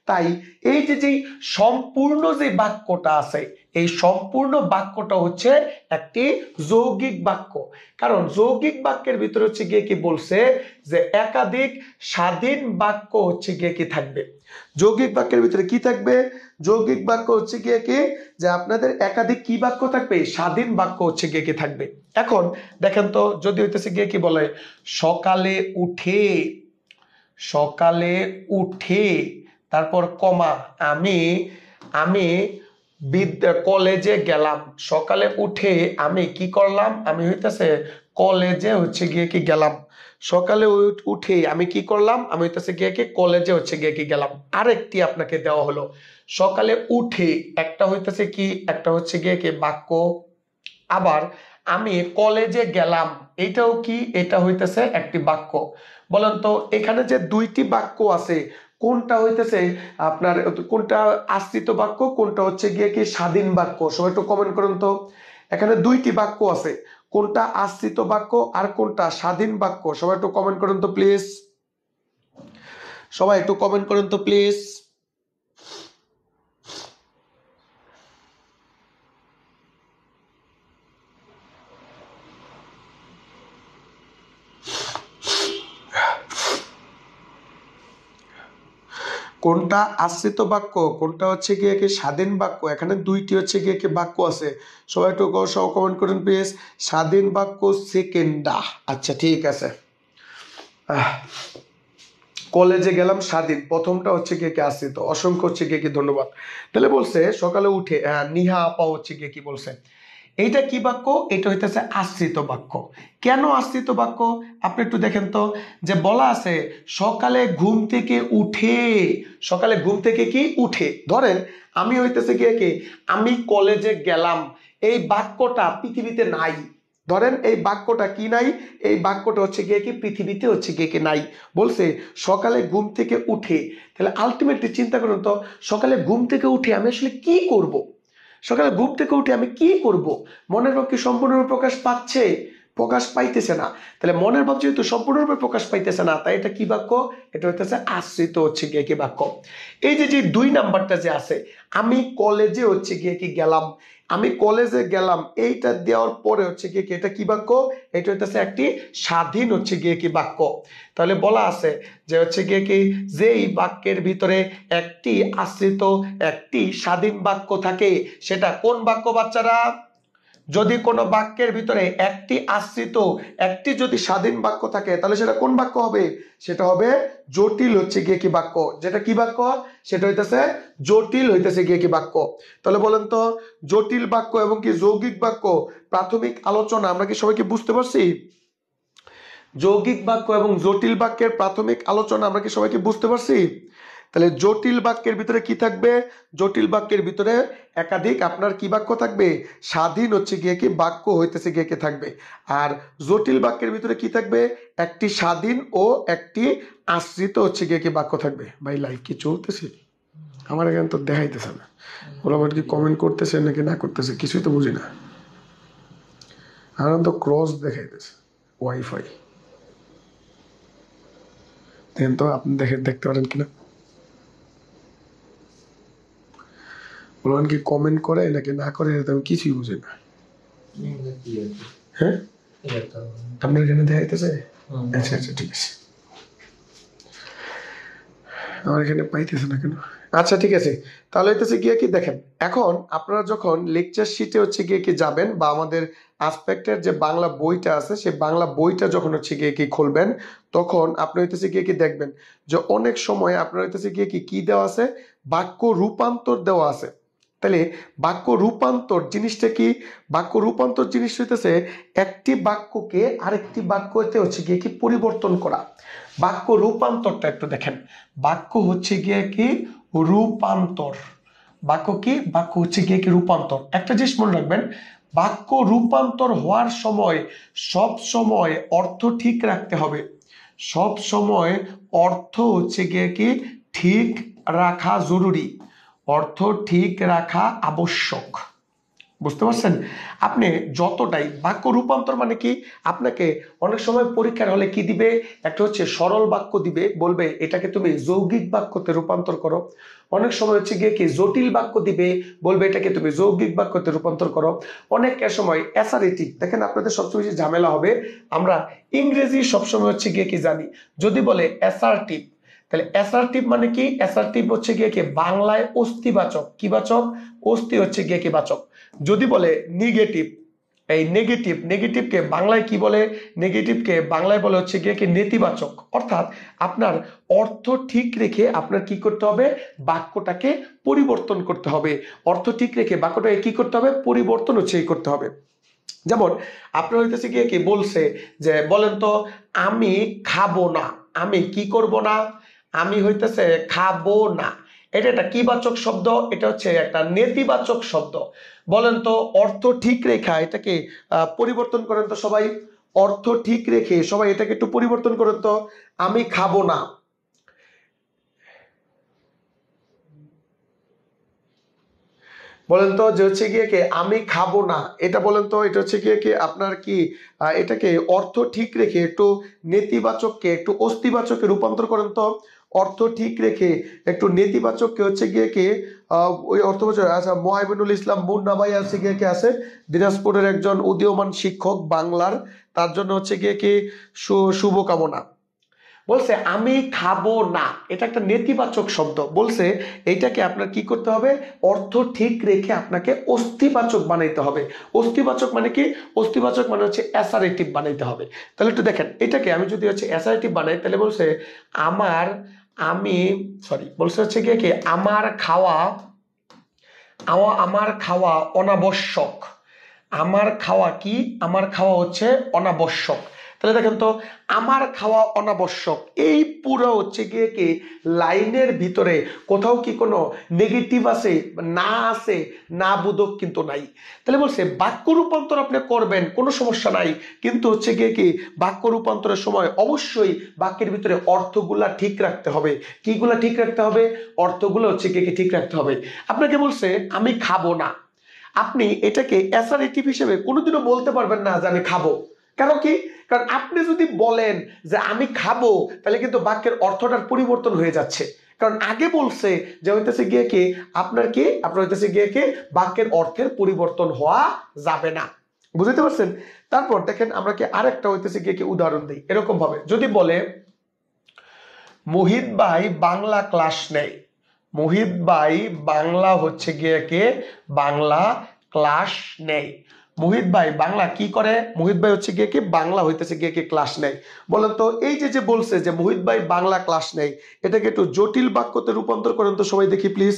তাই এই যে যে সম্পূর্ণ যে বাক্যটা আছে এই সম্পূর্ণ বাক্যটা হচ্ছে একটি যৌগিক বাক্য কারণ যৌগিক বাক্যের ভিতরে হচ্ছে গিয়ে কি বলছে যে একাধিক স্বাধীন বাক্য হচ্ছে গিয়ে কি থাকবে যৌগিক বাক্যের ভিতরে কি থাকবে যৌগিক বাক্য হচ্ছে গিয়ে কি যে আপনাদের একাধিক কি বাক্য থাকবে স্বাধীন বাক্য হচ্ছে গিয়ে কি থাকবে এখন দেখেন তো যদি হইতেছে গিয়ে কি বলে সকালে উঠে সকালে উঠে তারপর কমা আমি আমি বিদ্যা কলেজে গেলাম সকালে উঠে আমি কি করলাম আমি হইতেছে কলেজে হচ্ছে গিয়ে কি গেলাম সকালে উঠে আমি কি করলাম আমি হইতেছে গিয়ে কি কলেজে হচ্ছে গিয়ে কি গেলাম আরেকটি আপনাকে দেওয়া হলো সকালে উঠে একটা হইতেছে কি একটা হচ্ছে গিয়ে কি বাক্য আবার আমি কলেজে গেলাম এটাও কি এটা হইতেছে একটি বাক্য বলেন তো এখানে যে দুইটি বাক্য আছে কোনটা হইতেছে আপনার কোনটা আশ্রিত বাক্য কোনটা হচ্ছে গিয়ে কি স্বাধীন বাক্য সবাই একটু কমেন্ট করুন তো এখানে দুইটি বাক্য আছে কোনটা আশ্রিত বাক্য আর কোনটা স্বাধীন বাক্য সবাই একটু কমেন্ট করুন তো প্লিজ সবাই একটু কমেন্ট করুন তো প্লিজ কোনটা আশ্রিত বাক্য কোনটা হচ্ছে গিয়ে কি স্বাধীন বাক্য এখানে দুইটি হচ্ছে গিয়ে কি বাক্য আছে সবাই একটু সহ কমেন্ট করেন প্লিজ স্বাধীন বাক্য সেকেন্ডা আচ্ছা ঠিক আছে কলেজে গেলাম স্বাধীন প্রথমটা হচ্ছে কে কে আশ্রিত অসংখ্য হচ্ছে কে কি ধন্যবাদ তাহলে বলছে সকালে উঠে হ্যাঁ নিহা আপা হচ্ছে কে কি বলছে এইটা কি বাক্য এটা হইতেছে আশ্রিত বাক্য কেন আশ্রিত বাক্য আপনি একটু দেখেন তো যে বলা আছে সকালে ঘুম থেকে উঠে সকালে ঘুম থেকে কি উঠে ধরেন আমি হইতেছে কি কি আমি কলেজে গেলাম এই বাক্যটা পৃথিবীতে নাই ধরেন এই বাক্যটা কি নাই এই বাক্যটা হচ্ছে গিয়ে কি পৃথিবীতে হচ্ছে গিয়ে কি নাই বলছে সকালে ঘুম থেকে উঠে তাহলে আলটিমেটলি চিন্তা করুন তো সকালে ঘুম থেকে উঠে আমি আসলে কি করবো সকালে ঘুম থেকে উঠে আমি কি করব মনের ভাব কি সম্পূর্ণরূপে প্রকাশ পাচ্ছে প্রকাশ পাইতেছে না তাহলে মনের ভাব যেহেতু সম্পূর্ণরূপে প্রকাশ পাইতেছে না তাই এটা কি বাক্য এটা হইতেছে আশ্রিত হচ্ছে গিয়ে কি বাক্য এই যে যে দুই নাম্বারটা যে আছে আমি কলেজে হচ্ছে গিয়ে কি গেলাম আমি কলেজে গেলাম এইটা দেওয়ার পরে হচ্ছে গিয়ে কি এটা কি বাক্য এটা হইতেছে একটি স্বাধীন হচ্ছে গিয়ে কি বাক্য তাহলে বলা আছে যে হচ্ছে গিয়ে কি যেই বাক্যের ভিতরে একটি আশ্রিত একটি স্বাধীন বাক্য থাকে সেটা কোন বাক্য বাচ্চারা যদি কোনো বাক্যের ভিতরে একটি আশ্রিত একটি যদি স্বাধীন বাক্য থাকে তাহলে সেটা কোন বাক্য হবে সেটা হবে জটিল হচ্ছে গিয়ে কি বাক্য যেটা কি বাক্য সেটা হইতেছে জটিল হইতেছে গিয়ে কি বাক্য তাহলে বলেন তো জটিল বাক্য এবং কি যৌগিক বাক্য প্রাথমিক আলোচনা আমরা কি সবাইকে বুঝতে পারছি যৌগিক বাক্য এবং জটিল বাক্যের প্রাথমিক আলোচনা আমরা কি সবাইকে বুঝতে পারছি তাহলে জটিল বাক্যের ভিতরে কি থাকবে জটিল বাক্যের ভিতরে একাধিক আপনার কি বাক্য থাকবে স্বাধীন হচ্ছে গিয়ে কি বাক্য হইতেছে গিয়ে কি থাকবে আর জটিল বাক্যের ভিতরে কি থাকবে একটি স্বাধীন ও একটি আশ্রিত হচ্ছে গিয়ে কি বাক্য থাকবে ভাই লাইক কি চলতেছে আমার এখানে তো দেখাইতেছে না ওরা আমার কি কমেন্ট করতেছে নাকি না করতেছে কিছুই তো বুঝি না আমার তো ক্রস দেখাইতেছে ওয়াইফাই দেখেন তো আপনি দেখে দেখতে পারেন কিনা প্রধান কি কমেন্ট করে নাকি না করে এটা আমি কিছুই বুঝি না হ্যাঁ আপনার এখানে দেখাইতেছে আচ্ছা আচ্ছা ঠিক আছে আমার এখানে পাইতেছে না কেন আচ্ছা ঠিক আছে তাহলে হইতেছে গিয়ে কি দেখেন এখন আপনারা যখন লেকচার শিটে হচ্ছে গিয়ে কি যাবেন বা আমাদের আসপেক্টের যে বাংলা বইটা আছে সেই বাংলা বইটা যখন হচ্ছে গিয়ে কি খুলবেন তখন আপনি হইতেছে গিয়ে কি দেখবেন যে অনেক সময় আপনার হইতেছে গিয়ে কি কি দেওয়া আছে বাক্য রূপান্তর দেওয়া আছে তাহলে বাক্য রূপান্তর জিনিসটা কি বাক্য রূপান্তর জিনিস হইতেছে একটি বাক্যকে আরেকটি বাক্য হইতে হচ্ছে গিয়ে কি পরিবর্তন করা বাক্য রূপান্তরটা একটু দেখেন বাক্য হচ্ছে গিয়ে কি রূপান্তর বাক্য কি বাক্য হচ্ছে গিয়ে কি রূপান্তর একটা জিনিস মনে রাখবেন বাক্য রূপান্তর হওয়ার সময় সব সময় অর্থ ঠিক রাখতে হবে সব সময় অর্থ হচ্ছে গিয়ে কি ঠিক রাখা জরুরি অর্থ ঠিক রাখা আবশ্যক বুঝতে পারছেন আপনি যতটাই বাক্য রূপান্তর মানে কি আপনাকে অনেক সময় পরীক্ষার হলে কি দিবে একটা হচ্ছে সরল বাক্য দিবে বলবে এটাকে তুমি যৌগিক বাক্যতে রূপান্তর করো অনেক সময় হচ্ছে গিয়ে কি জটিল বাক্য দিবে বলবে এটাকে তুমি যৌগিক বাক্যতে রূপান্তর করো অনেক সময় অ্যাসারেটিক দেখেন আপনাদের সবচেয়ে বেশি ঝামেলা হবে আমরা ইংরেজি সবসময় হচ্ছে গিয়ে কি জানি যদি বলে অ্যাসারটিভ তাহলে অ্যাসার্টিভ মানে কি অ্যাসার্টিভ হচ্ছে গিয়ে কি বাংলায় অস্থিবাচক কি বাচক অস্থি হচ্ছে গিয়ে কি বাচক যদি বলে নেগেটিভ এই নেগেটিভ নেগেটিভকে বাংলায় কি বলে নেগেটিভকে বাংলায় বলে হচ্ছে গিয়ে কি নেতিবাচক অর্থাৎ আপনার অর্থ ঠিক রেখে আপনার কি করতে হবে বাক্যটাকে পরিবর্তন করতে হবে অর্থ ঠিক রেখে বাক্যটাকে কি করতে হবে পরিবর্তন হচ্ছে করতে হবে যেমন আপনার হইতেছে গিয়ে কি বলছে যে বলেন তো আমি খাবো না আমি কি করব না আমি হইতেছে খাবো না এটা একটা কিবাচক শব্দ এটা হচ্ছে একটা নেতিবাচক শব্দ বলেন তো অর্থ ঠিক রেখা এটাকে পরিবর্তন করেন তো সবাই অর্থ ঠিক রেখে সবাই এটাকে একটু পরিবর্তন করেন তো আমি খাবো না বলেন তো যে হচ্ছে গিয়ে কে আমি খাবো না এটা বলেন তো এটা হচ্ছে গিয়ে কে আপনার কি এটাকে অর্থ ঠিক রেখে একটু নেতিবাচককে একটু অস্তিবাচকে রূপান্তর করেন তো অর্থ ঠিক রেখে একটু নেতিবাচককে হচ্ছে গিয়ে কে ওই অর্থ বছর আচ্ছা মোহাইমিনুল ইসলাম মুন্না ভাই আছে গিয়ে কে আছে দিনাজপুরের একজন উদীয়মান শিক্ষক বাংলার তার জন্য হচ্ছে গিয়ে কে শুভকামনা বলছে আমি খাবো না এটা একটা নেতিবাচক শব্দ বলছে এইটাকে আপনার কি করতে হবে অর্থ ঠিক রেখে আপনাকে অস্থিবাচক বানাইতে হবে অস্থিবাচক মানে কি অস্থিবাচক মানে হচ্ছে অ্যাসারেটিভ বানাইতে হবে তাহলে একটু দেখেন এটাকে আমি যদি হচ্ছে অ্যাসারেটিভ বানাই তাহলে বলছে আমার আমি সরি বলছে হচ্ছে কি কি আমার খাওয়া আমার খাওয়া অনাবশ্যক আমার খাওয়া কি আমার খাওয়া হচ্ছে অনাবশ্যক তাহলে দেখেন তো আমার খাওয়া অনাবশ্যক এই পুরো হচ্ছে গিয়ে কি লাইনের ভিতরে কোথাও কি কোনো নেগেটিভ আছে না আছে না বোধক কিন্তু নাই তাহলে বলছে বাক্য রূপান্তর আপনি করবেন কোনো সমস্যা নাই কিন্তু হচ্ছে গিয়ে কি বাক্য রূপান্তরের সময় অবশ্যই বাক্যের ভিতরে অর্থগুলা ঠিক রাখতে হবে কিগুলা ঠিক রাখতে হবে অর্থগুলো হচ্ছে গিয়ে ঠিক রাখতে হবে আপনাকে বলছে আমি খাবো না আপনি এটাকে অ্যাসারেটিভ হিসেবে কোনোদিনও বলতে পারবেন না যে আমি খাবো কেন কি কারণ আপনি যদি বলেন যে আমি খাবো তাহলে কিন্তু বাক্যের অর্থটার পরিবর্তন হয়ে যাচ্ছে কারণ আগে বলছে যে হইতেছে গিয়ে কি আপনার কি আপনার হইতেছে গিয়ে কি বাক্যের অর্থের পরিবর্তন হওয়া যাবে না বুঝতে পারছেন তারপর দেখেন আমরা কি আরেকটা হইতেছে গিয়ে কি উদাহরণ দিই এরকম ভাবে যদি বলে মোহিত ভাই বাংলা ক্লাস নেয় মোহিত ভাই বাংলা হচ্ছে গিয়ে কে বাংলা ক্লাস নেয় মোহিত ভাই বাংলা কি করে মোহিত ভাই হচ্ছে গিয়ে কি বাংলা হইতেছে গিয়ে কি ক্লাস নেয় বলেন তো এই যে যে বলছে যে মোহিত ভাই বাংলা ক্লাস নেই এটাকে একটু জটিল বাক্যতে রূপান্তর করেন তো সবাই দেখি প্লিজ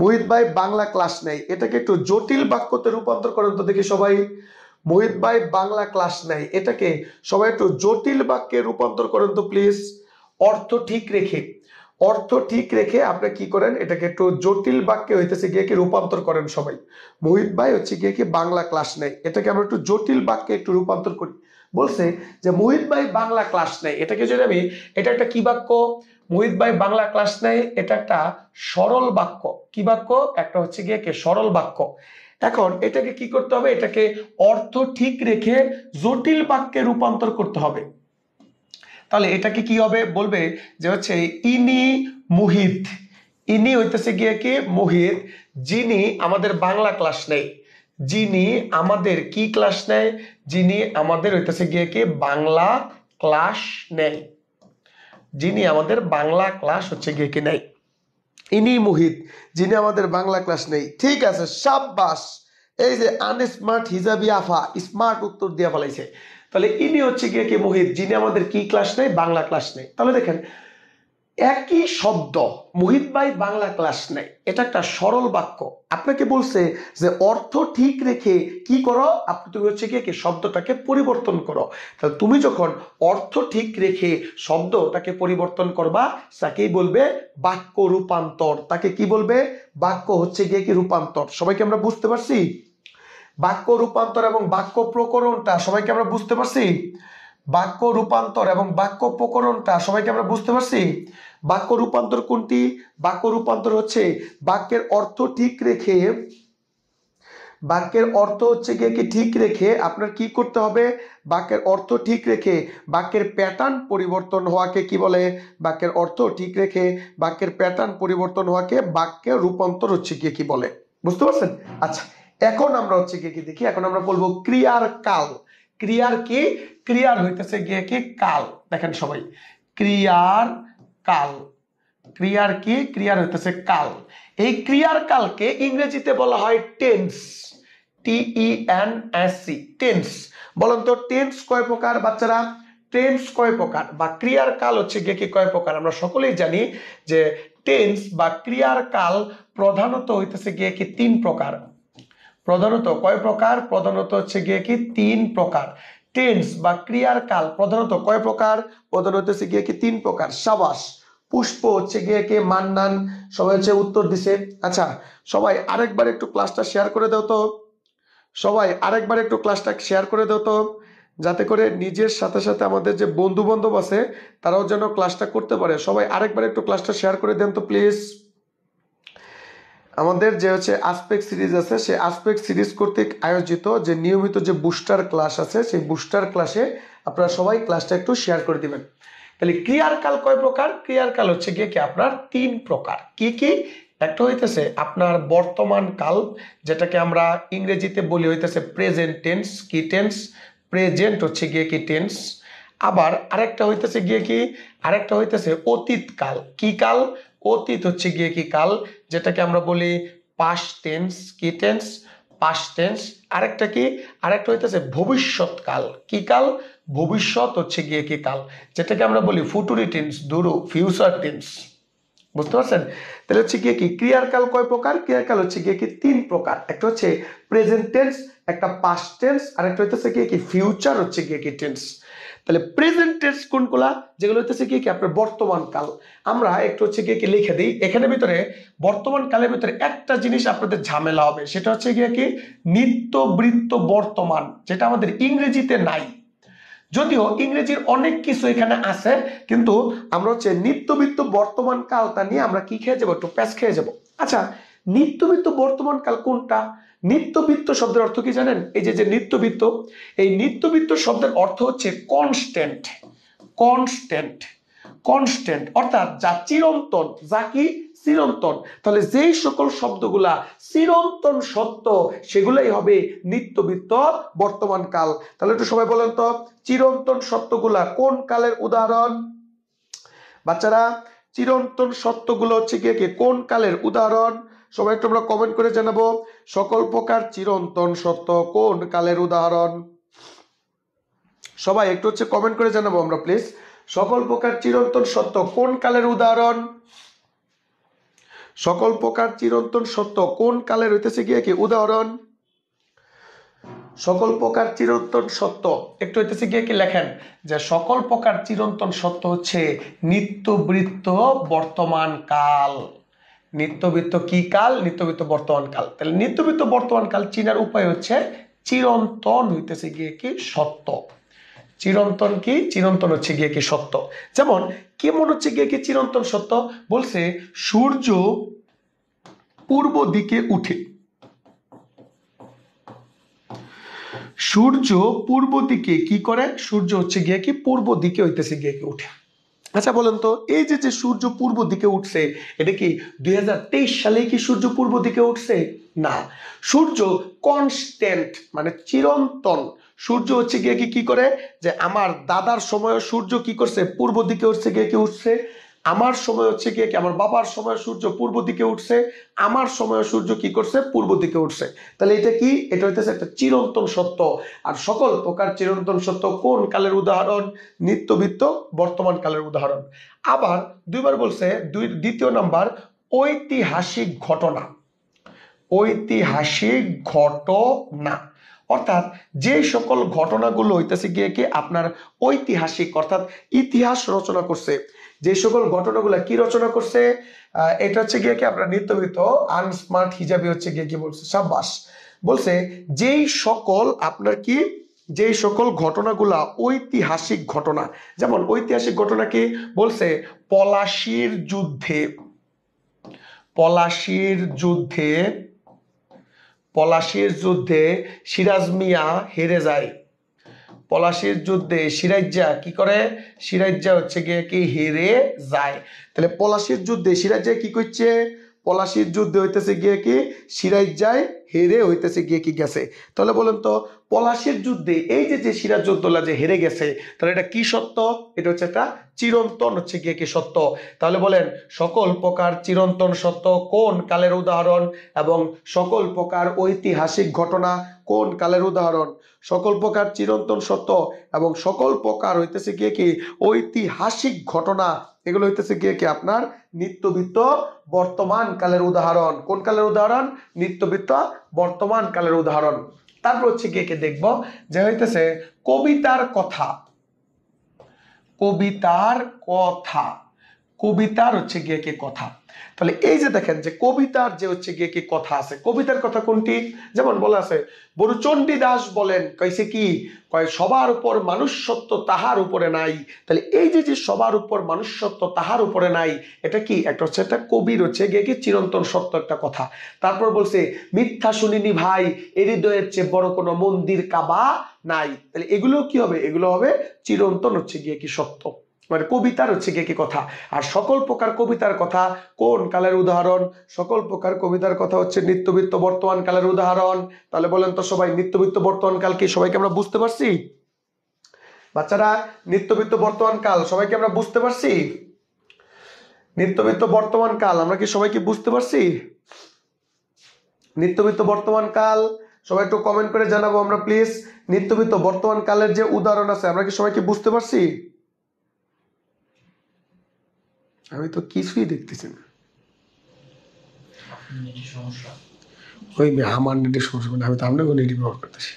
মোহিত ভাই বাংলা ক্লাস নেই এটাকে একটু জটিল বাক্যতে রূপান্তর করেন তো দেখি সবাই মোহিত ভাই বাংলা ক্লাস নেই এটাকে সবাই একটু জটিল বাক্যে রূপান্তর করেন তো প্লিজ অর্থ ঠিক রেখে অর্থ ঠিক রেখে আপনি কি করেন এটাকে একটু জটিল বাক্যে হইতেছে গিয়ে কি রূপান্তর করেন সবাই মোহিত ভাই হচ্ছে গিয়ে কি বাংলা ক্লাস নেয় এটাকে আমরা একটু জটিল বাক্যে একটু রূপান্তর করি বলছে যে মোহিত ভাই বাংলা ক্লাস নেয় এটাকে যদি আমি এটা একটা কি বাক্য মোহিত ভাই বাংলা ক্লাস নেয় এটা একটা সরল বাক্য কি বাক্য একটা হচ্ছে গিয়ে কে সরল বাক্য এখন এটাকে কি করতে হবে এটাকে অর্থ ঠিক রেখে জটিল বাক্যে রূপান্তর করতে হবে তাহলে এটাকে কি হবে বলবে যে হচ্ছে ইনি মুহিত ইনি হইতেছে গিয়ে কি মুহিত যিনি আমাদের বাংলা ক্লাস নেই যিনি আমাদের কি ক্লাস নেয় যিনি আমাদের হইতেছে গিয়ে কি বাংলা ক্লাস নেই যিনি আমাদের বাংলা ক্লাস হচ্ছে গিয়ে কি নেই ইনি মুহিত যিনি আমাদের বাংলা ক্লাস নেই ঠিক আছে সাব্বাস এই যে আনস্মার্ট হিজাবি আফা স্মার্ট উত্তর দিয়া ফেলাইছে তাহলে ইনি হচ্ছে গিয়ে কে মুহিত যিনি আমাদের কি ক্লাস নেই বাংলা ক্লাস নেই তাহলে দেখেন একই শব্দ মুহিত ভাই বাংলা ক্লাস নেই এটা একটা সরল বাক্য আপনাকে বলছে যে অর্থ ঠিক রেখে কি করো আপনি তুমি হচ্ছে কি শব্দটাকে পরিবর্তন করো তাহলে তুমি যখন অর্থ ঠিক রেখে শব্দটাকে পরিবর্তন করবা তাকেই বলবে বাক্য রূপান্তর তাকে কি বলবে বাক্য হচ্ছে গিয়ে কি রূপান্তর সবাইকে আমরা বুঝতে পারছি বাক্য রূপান্তর এবং বাক্য প্রকরণটা সবাইকে আমরা বুঝতে পারছি বাক্য রূপান্তর এবং বাক্য প্রকরণটা সবাইকে আমরা বুঝতে পারছি বাক্য রূপান্তর কোনটি বাক্য রূপান্তর হচ্ছে বাক্যের অর্থ ঠিক রেখে বাক্যের অর্থ হচ্ছে গিয়ে কি ঠিক রেখে আপনার কি করতে হবে বাক্যের অর্থ ঠিক রেখে বাক্যের প্যাটার্ন পরিবর্তন হওয়াকে কি বলে বাক্যের অর্থ ঠিক রেখে বাক্যের প্যাটার্ন পরিবর্তন হওয়াকে বাক্যের রূপান্তর হচ্ছে গিয়ে কি বলে বুঝতে পারছেন আচ্ছা এখন আমরা হচ্ছে গিয়ে কি দেখি এখন আমরা বলবো ক্রিয়ার কাল ক্রিয়ার কি ক্রিয়ার হইতেছে গিয়ে কি কাল দেখেন সবাই ক্রিয়ার কাল ক্রিয়ার কি ক্রিয়ার হইতেছে কাল এই ক্রিয়ার কালকে ইংরেজিতে বলা হয় tense T E N S C tense বলুন তো টেন্স কয় প্রকার বাচ্চারা টেন্স কয় প্রকার বা ক্রিয়ার কাল হচ্ছে গিয়ে কি কয় প্রকার আমরা সকলেই জানি যে টেন্স বা ক্রিয়ার কাল প্রধানত হইতেছে গিয়ে কি তিন প্রকার প্রধানত কয় প্রকার প্রধানত হচ্ছে গিয়ে কি তিন প্রকার টেন্স বা ক্রিয়ার কাল প্রধানত কয় প্রকার প্রধানত হচ্ছে গিয়ে কি তিন প্রকার সাবাস পুষ্প হচ্ছে গিয়ে কে মান্নান সবাই হচ্ছে উত্তর দিছে আচ্ছা সবাই আরেকবার একটু ক্লাসটা শেয়ার করে দাও তো সবাই আরেকবার একটু ক্লাসটা শেয়ার করে দাও তো যাতে করে নিজের সাথে সাথে আমাদের যে বন্ধু বান্ধব আছে তারাও যেন ক্লাসটা করতে পারে সবাই আরেকবার একটু ক্লাসটা শেয়ার করে দেন তো প্লিজ আমাদের যে হচ্ছে আসপেক্ট সিরিজ আছে সেই আসপেক্ট সিরিজ কর্তৃক আয়োজিত যে নিয়মিত যে বুস্টার ক্লাস আছে সেই বুস্টার ক্লাসে আপনারা সবাই ক্লাসটা একটু শেয়ার করে দিবেন তাহলে ক্রিয়ারকাল কয় প্রকার ক্রিয়ারকাল হচ্ছে গিয়ে কি আপনার তিন প্রকার কি কি একটা হইতেছে আপনার বর্তমান কাল যেটাকে আমরা ইংরেজিতে বলি হইতেছে প্রেজেন্ট টেন্স কি টেন্স প্রেজেন্ট হচ্ছে গিয়ে কি টেন্স আবার আরেকটা হইতেছে গিয়ে কি আরেকটা হইতেছে অতীতকাল কি কাল অতীত হচ্ছে গিয়ে কি কাল যেটাকে আমরা বলি পাস্ট টেন্স কি টেন্স পাস্ট টেন্স আরেকটা কি আরেকটা হইতেছে ভবিষ্যৎকাল কি কাল ভবিষ্যৎ হচ্ছে গিয়ে কি কাল যেটাকে আমরা বলি ফুটুরি টেন্স দুরু ফিউচার টেন্স বুঝতে পারছেন তাহলে হচ্ছে গিয়ে কি ক্রিয়ার কাল কয় প্রকার ক্রিয়ার কাল হচ্ছে গিয়ে কি তিন প্রকার একটা হচ্ছে প্রেজেন্ট টেন্স একটা পাস্ট টেন্স আর একটা হইতেছে গিয়ে কি ফিউচার হচ্ছে গিয়ে কি টেন্স তাহলে প্রেজেন্ট টেন্স কোনগুলা যেগুলো হচ্ছে কি কি আপনার বর্তমান কাল আমরা একটু হচ্ছে কি কি লিখে দিই এখানে ভিতরে বর্তমান কালের ভিতরে একটা জিনিস আপনাদের ঝামেলা হবে সেটা হচ্ছে গিয়ে কি নিত্য বৃত্ত বর্তমান যেটা আমাদের ইংরেজিতে নাই যদিও ইংরেজির অনেক কিছু এখানে আছে কিন্তু আমরা হচ্ছে নিত্যবৃত্ত বর্তমান কালটা নিয়ে আমরা কি খেয়ে যাবো একটু প্যাচ খেয়ে যাব আচ্ছা নিত্যবৃত্ত বর্তমান কাল কোনটা নিত্যবৃত্ত শব্দের অর্থ কি জানেন এই যে যে নিত্যবৃত্ত এই নিত্যবৃত্ত শব্দের অর্থ হচ্ছে কনস্ট্যান্ট কনস্ট্যান্ট কনস্ট্যান্ট অর্থাৎ যা চিরন্তন যা কি চিরন্তন তাহলে যেই সকল শব্দগুলা চিরন্তন সত্য সেগুলাই হবে নিত্যবৃত্ত বর্তমান কাল তাহলে একটু সবাই বলেন তো চিরন্তন সত্যগুলা কোন কালের উদাহরণ বাচ্চারা চিরন্তন সত্যগুলো হচ্ছে কি কোন কালের উদাহরণ সবাই একটু আমরা কমেন্ট করে জানাবো সকল প্রকার চিরন্তন সত্য কোন কালের উদাহরণ সবাই একটু হচ্ছে কমেন্ট করে জানাবো আমরা প্লিজ সকল প্রকার চিরন্তন সত্য কোন কালের উদাহরণ সকল প্রকার চিরন্তন সত্য কোন কালের হইতেছে গিয়ে কি উদাহরণ সকল প্রকার চিরন্তন সত্য একটু হইতেছে গিয়ে কি লেখেন যে সকল প্রকার চিরন্তন সত্য হচ্ছে নিত্য বৃত্ত বর্তমান কাল নিত্যবৃত্ত কি কাল নিত্যবৃত্ত বর্তমান কাল তাহলে নিত্যবৃত্ত বর্তমান কাল চিনার উপায় হচ্ছে চিরন্তন হইতেছে গিয়ে কি সত্য চিরন্তন কি চিরন্তন হচ্ছে গিয়ে কি সত্য যেমন মনে হচ্ছে গিয়ে কি চিরন্তন সত্য বলছে সূর্য পূর্ব দিকে উঠে সূর্য পূর্ব দিকে কি করে সূর্য হচ্ছে গিয়ে কি পূর্ব দিকে হইতেছে গিয়ে কি উঠে আচ্ছা বলেন তো এই যে যে সূর্য পূর্ব দিকে উঠছে এটা কি দুই সালেই কি সূর্য পূর্ব দিকে উঠছে না সূর্য কনস্ট্যান্ট মানে চিরন্তন সূর্য হচ্ছে গিয়ে কি করে যে আমার দাদার সময় সূর্য কি করছে পূর্ব দিকে হচ্ছে গিয়ে কি উঠছে আমার সময় হচ্ছে কি আমার বাবার সময় সূর্য পূর্ব দিকে উঠছে আমার সময় সূর্য কি করছে পূর্ব দিকে উঠছে তাহলে এটা কি এটা হইতেছে একটা চিরন্তন সত্য আর সকল প্রকার চিরন্তন সত্য কোন কালের উদাহরণ নিত্যবিত্ত বর্তমান কালের উদাহরণ আবার দুইবার বলছে দুই দ্বিতীয় নাম্বার ঐতিহাসিক ঘটনা ঐতিহাসিক ঘটনা অর্থাৎ যে সকল ঘটনাগুলো হইতেছে গিয়ে কি আপনার ঐতিহাসিক অর্থাৎ ইতিহাস রচনা করছে যে সকল ঘটনাগুলো কি রচনা করছে এটা হচ্ছে গিয়ে কি আপনার নিত্যমিত আনস্মার্ট হিজাবি হচ্ছে গিয়ে কি বলছে সাব্বাস বলছে যেই সকল আপনার কি যেই সকল ঘটনাগুলা ঐতিহাসিক ঘটনা যেমন ঐতিহাসিক ঘটনা কি বলছে পলাশির যুদ্ধে পলাশির যুদ্ধে পলাশির যুদ্ধে সিরাজ মিয়া হেরে যায় পলাশির যুদ্ধে সিরাজ্জা কি করে সিরাজ্জা হচ্ছে গিয়ে কি হেরে যায় তাহলে পলাশির যুদ্ধে সিরাজ্জা কি করছে পলাশির যুদ্ধে হইতেছে গিয়ে কি সিরাজ্জায় হেরে হইতেছে গিয়ে কি গেছে তাহলে বলেন তো পলাশের যুদ্ধে এই যে যে সিরাজউদ্দৌলা যে হেরে গেছে তাহলে এটা কি সত্য এটা হচ্ছে একটা চিরন্তন হচ্ছে গিয়ে কি সত্য তাহলে বলেন সকল প্রকার চিরন্তন সত্য কোন কালের উদাহরণ এবং সকল প্রকার ঐতিহাসিক ঘটনা কোন কালের উদাহরণ সকল প্রকার চিরন্তন সত্য এবং সকল প্রকার হইতেছে গিয়ে কি ঐতিহাসিক ঘটনা এগুলো হইতেছে গিয়ে কি আপনার নিত্যবিত্ত বর্তমান কালের উদাহরণ কোন কালের উদাহরণ নিত্যবিত্ত বর্তমান কালের উদাহরণ তারপর হচ্ছে গিয়ে কি দেখব যে হইতেছে কবিতার কথা কবিতার কথা কবিতার হচ্ছে গিয়ে কি কথা তাহলে এই যে দেখেন যে কবিতার যে হচ্ছে গিয়ে কি কথা আছে কবিতার কথা কোনটি যেমন বলা আছে বরুচণ্ডী দাস বলেন কইছে কি কয় সবার উপর মানুষত্ব তাহার উপরে নাই তাহলে এই যে যে সবার উপর মানুষত্ব তাহার উপরে নাই এটা কি একটা হচ্ছে একটা কবির হচ্ছে গিয়ে কি চিরন্তন সত্য একটা কথা তারপর বলছে মিথ্যা শুনিনি ভাই হৃদয়ের চেয়ে বড় কোনো মন্দির কাবা নাই তাহলে এগুলো কি হবে এগুলো হবে চিরন্তন হচ্ছে গিয়ে কি সত্য মানে কবিতার হচ্ছে কে কি কথা আর সকল প্রকার কবিতার কথা কোন কালের উদাহরণ সকল প্রকার কবিতার কথা হচ্ছে নিত্যবিত্ত বর্তমান কালের উদাহরণ তাহলে বলেন তো সবাই নিত্যবিত্ত বর্তমান কাল কি সবাইকে আমরা বুঝতে পারছি বাচ্চারা নিত্যবিত্ত বর্তমান কাল সবাইকে আমরা বুঝতে পারছি নিত্যবিত্ত বর্তমান কাল আমরা কি সবাইকে বুঝতে পারছি নিত্যবিত্ত বর্তমান কাল সবাই একটু কমেন্ট করে জানাবো আমরা প্লিজ নিত্যবিত্ত বর্তমান কালের যে উদাহরণ আছে আমরা কি সবাইকে বুঝতে পারছি আমি তো কিছুই দেখতেছি না ওই আমার নেটের সমস্যা মানে আমি তো আপনাকে নেট ব্যবহার করতেছি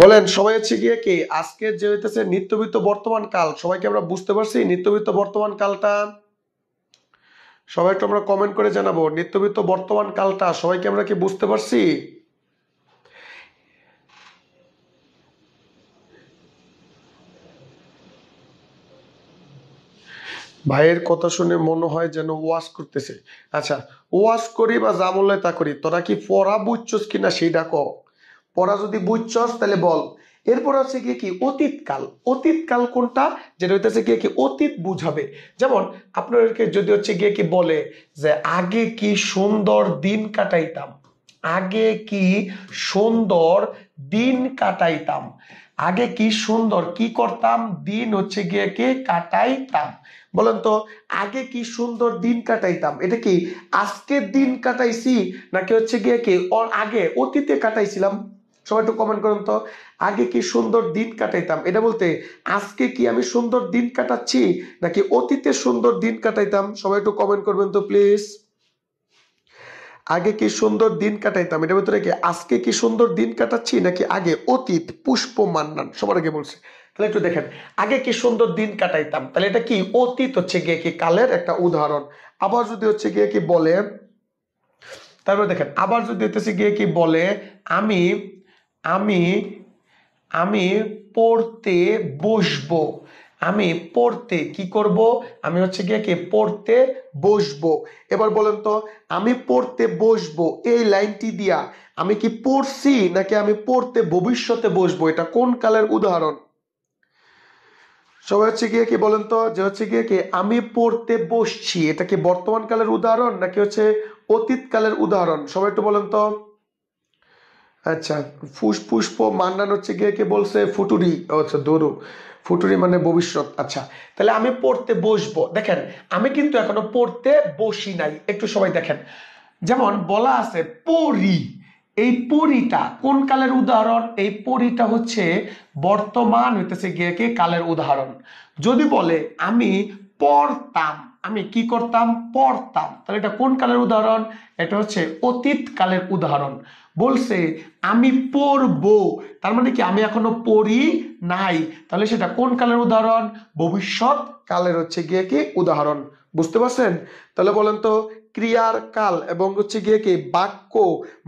বলেন সবাই হচ্ছে গিয়ে কি আজকে যে হইতেছে নিত্যবিত্ত বর্তমান কাল সবাইকে আমরা বুঝতে পারছি নিত্যবিত্ত বর্তমান কালটা সবাই একটু আমরা কমেন্ট করে জানাবো নিত্যবিত্ত বর্তমান কালটা সবাইকে আমরা কি বুঝতে পারছি ভাইয়ের কথা শুনে মনে হয় যেন ওয়াশ করতেছে আচ্ছা ওয়াশ করি বা জামলে তা করি তোরা কি পড়া বুঝছস কিনা সেই ক পড়া যদি বুঝছস তাহলে বল এরপর আছে গিয়ে কি অতীতকাল অতীতকাল কোনটা যেটা হইতেছে গিয়ে কি অতীত বুঝাবে যেমন আপনাদেরকে যদি হচ্ছে গিয়ে কি বলে যে আগে কি সুন্দর দিন কাটাইতাম আগে কি সুন্দর দিন কাটাইতাম আগে কি সুন্দর কি করতাম দিন হচ্ছে গিয়ে কি কাটাইতাম বলেন তো আগে কি সুন্দর দিন কাটাইতাম এটা কি আজকে দিন কাটাইছি নাকি হচ্ছে গিয়ে কি ওর আগে অতীতে কাটাইছিলাম সবাই একটু কমেন্ট করুন তো আগে কি সুন্দর দিন কাটাইতাম এটা বলতে আজকে কি আমি সুন্দর দিন কাটাচ্ছি নাকি অতীতে সুন্দর দিন কাটাইতাম সবাই একটু কমেন্ট করবেন তো প্লিজ আগে কি সুন্দর দিন কাটাইতাম এটা ভিতরে কি আজকে কি সুন্দর দিন কাটাচ্ছি নাকি আগে অতীত পুষ্প মান্নান সবার আগে বলছে তাহলে একটু দেখেন আগে কি সুন্দর দিন কাটাইতাম তাহলে এটা কি অতীত হচ্ছে গিয়ে কি কালের একটা উদাহরণ আবার যদি হচ্ছে গিয়ে কি বলে তারপরে দেখেন আবার যদি হচ্ছে গিয়ে কি বলে আমি আমি আমি পড়তে বসবো আমি পড়তে কি করব আমি হচ্ছে গিয়ে কি পড়তে বসবো এবার বলেন তো আমি পড়তে বসবো এই লাইনটি দিয়া আমি কি পড়ছি নাকি আমি পড়তে ভবিষ্যতে বসবো এটা কোন কালের উদাহরণ সবাই হচ্ছে গিয়ে কি বলেন তো যে হচ্ছে গিয়ে কি আমি পড়তে বসছি এটা কি বর্তমানকালের উদাহরণ নাকি হচ্ছে অতীতকালের উদাহরণ সবাই একটু বলেন তো আচ্ছা ফুসপুষ্প মান্নান হচ্ছে গিয়ে কে বলছে ফুটুরি আচ্ছা দৌড়ু ফুটুরি মানে ভবিষ্যৎ আচ্ছা তাহলে আমি পড়তে বসবো দেখেন আমি কিন্তু এখনো পড়তে বসি নাই একটু সবাই দেখেন যেমন বলা আছে পড়ি এই পরিটা কোন কালের উদাহরণ এই পরিটা হচ্ছে বর্তমান হইতেছে গিয়ে কি কালের উদাহরণ যদি বলে আমি পড়তাম আমি কি করতাম পড়তাম তাহলে এটা কোন কালের উদাহরণ এটা হচ্ছে অতীত কালের উদাহরণ বলছে আমি পড়বো তার মানে কি আমি এখনো পড়ি নাই তাহলে সেটা কোন কালের উদাহরণ ভবিষ্যৎ কালের হচ্ছে গিয়ে কি উদাহরণ বুঝতে পারছেন তাহলে বলেন তো ক্রিয়ার কাল এবং হচ্ছে গিয়ে কি বাক্য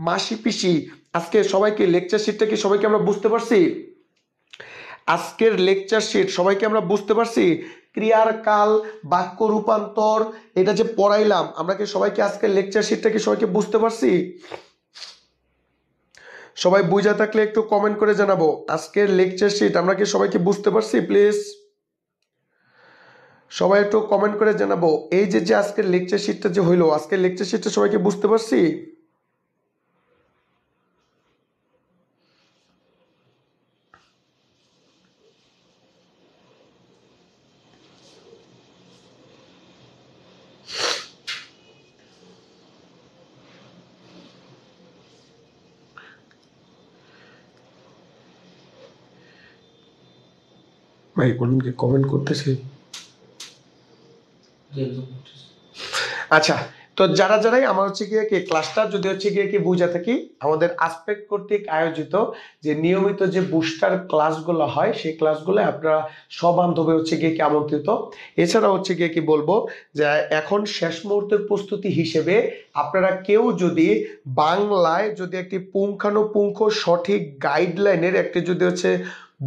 মাসি পিসি আজকে সবাইকে লেকচার শিটটা কি সবাইকে আমরা বুঝতে পারছি আজকের লেকচার শিট সবাইকে আমরা বুঝতে পারছি ক্রিয়ার কাল বাক্য রূপান্তর এটা যে পড়াইলাম আমরা কি সবাইকে আজকের লেকচার শিটটা কি সবাইকে বুঝতে পারছি সবাই বুঝা থাকলে একটু কমেন্ট করে জানাবো আজকের লেকচার শিট আমরা কি সবাইকে বুঝতে পারছি প্লিজ সবাই একটু কমেন্ট করে জানাবো এই যে যে আজকের লেকচার শিটটা যে হইলো আজকের লেকচার শিটটা সবাইকে বুঝতে পারছি ভাই বলুন কি কমেন্ট করতেছে আচ্ছা তো যারা যারাই আমার হচ্ছে গিয়ে কি ক্লাসটা যদি হচ্ছে গিয়ে কি বুঝে থাকি আমাদের আসপেক্ট কর্তৃক আয়োজিত যে নিয়মিত যে বুস্টার ক্লাসগুলো হয় সেই ক্লাসগুলো আপনারা সবান্ধবে হচ্ছে গিয়ে কি আমন্ত্রিত এছাড়া হচ্ছে গিয়ে কি বলবো যে এখন শেষ মুহূর্তের প্রস্তুতি হিসেবে আপনারা কেউ যদি বাংলায় যদি একটি পুঙ্খানুপুঙ্খ সঠিক গাইডলাইনের একটি যদি হচ্ছে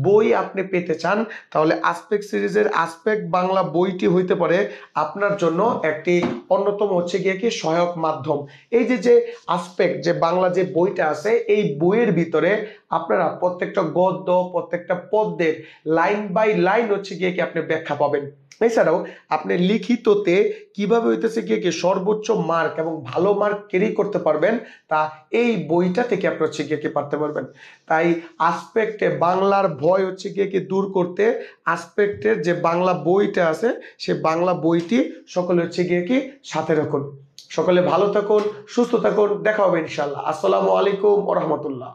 বই আপনি পেতে চান তাহলে আসপেক্ট সিরিজের আসপেক্ট বাংলা বইটি হইতে পারে আপনার জন্য একটি অন্যতম হচ্ছে গিয়ে কি সহায়ক মাধ্যম এই যে যে আসপেক্ট যে বাংলা যে বইটা আছে এই বইয়ের ভিতরে আপনারা প্রত্যেকটা গদ্য প্রত্যেকটা পদ্মের লাইন বাই লাইন হচ্ছে গিয়ে কি আপনি ব্যাখ্যা পাবেন এছাড়াও আপনি লিখিততে কিভাবে হইতেছে গিয়ে কে সর্বোচ্চ মার্ক এবং ভালো মার্ক ক্যারি করতে পারবেন তা এই বইটা থেকে আপনি হচ্ছে গিয়ে কি পারতে পারবেন তাই আসপেক্টে বাংলার ভয় হচ্ছে গিয়ে কে দূর করতে আসপেক্টের যে বাংলা বইটা আছে সে বাংলা বইটি সকলে হচ্ছে গিয়ে কি সাথে রাখুন সকলে ভালো থাকুন সুস্থ থাকুন দেখা হবে ইনশাল্লাহ আসসালামু আলাইকুম রহমতুল্লাহ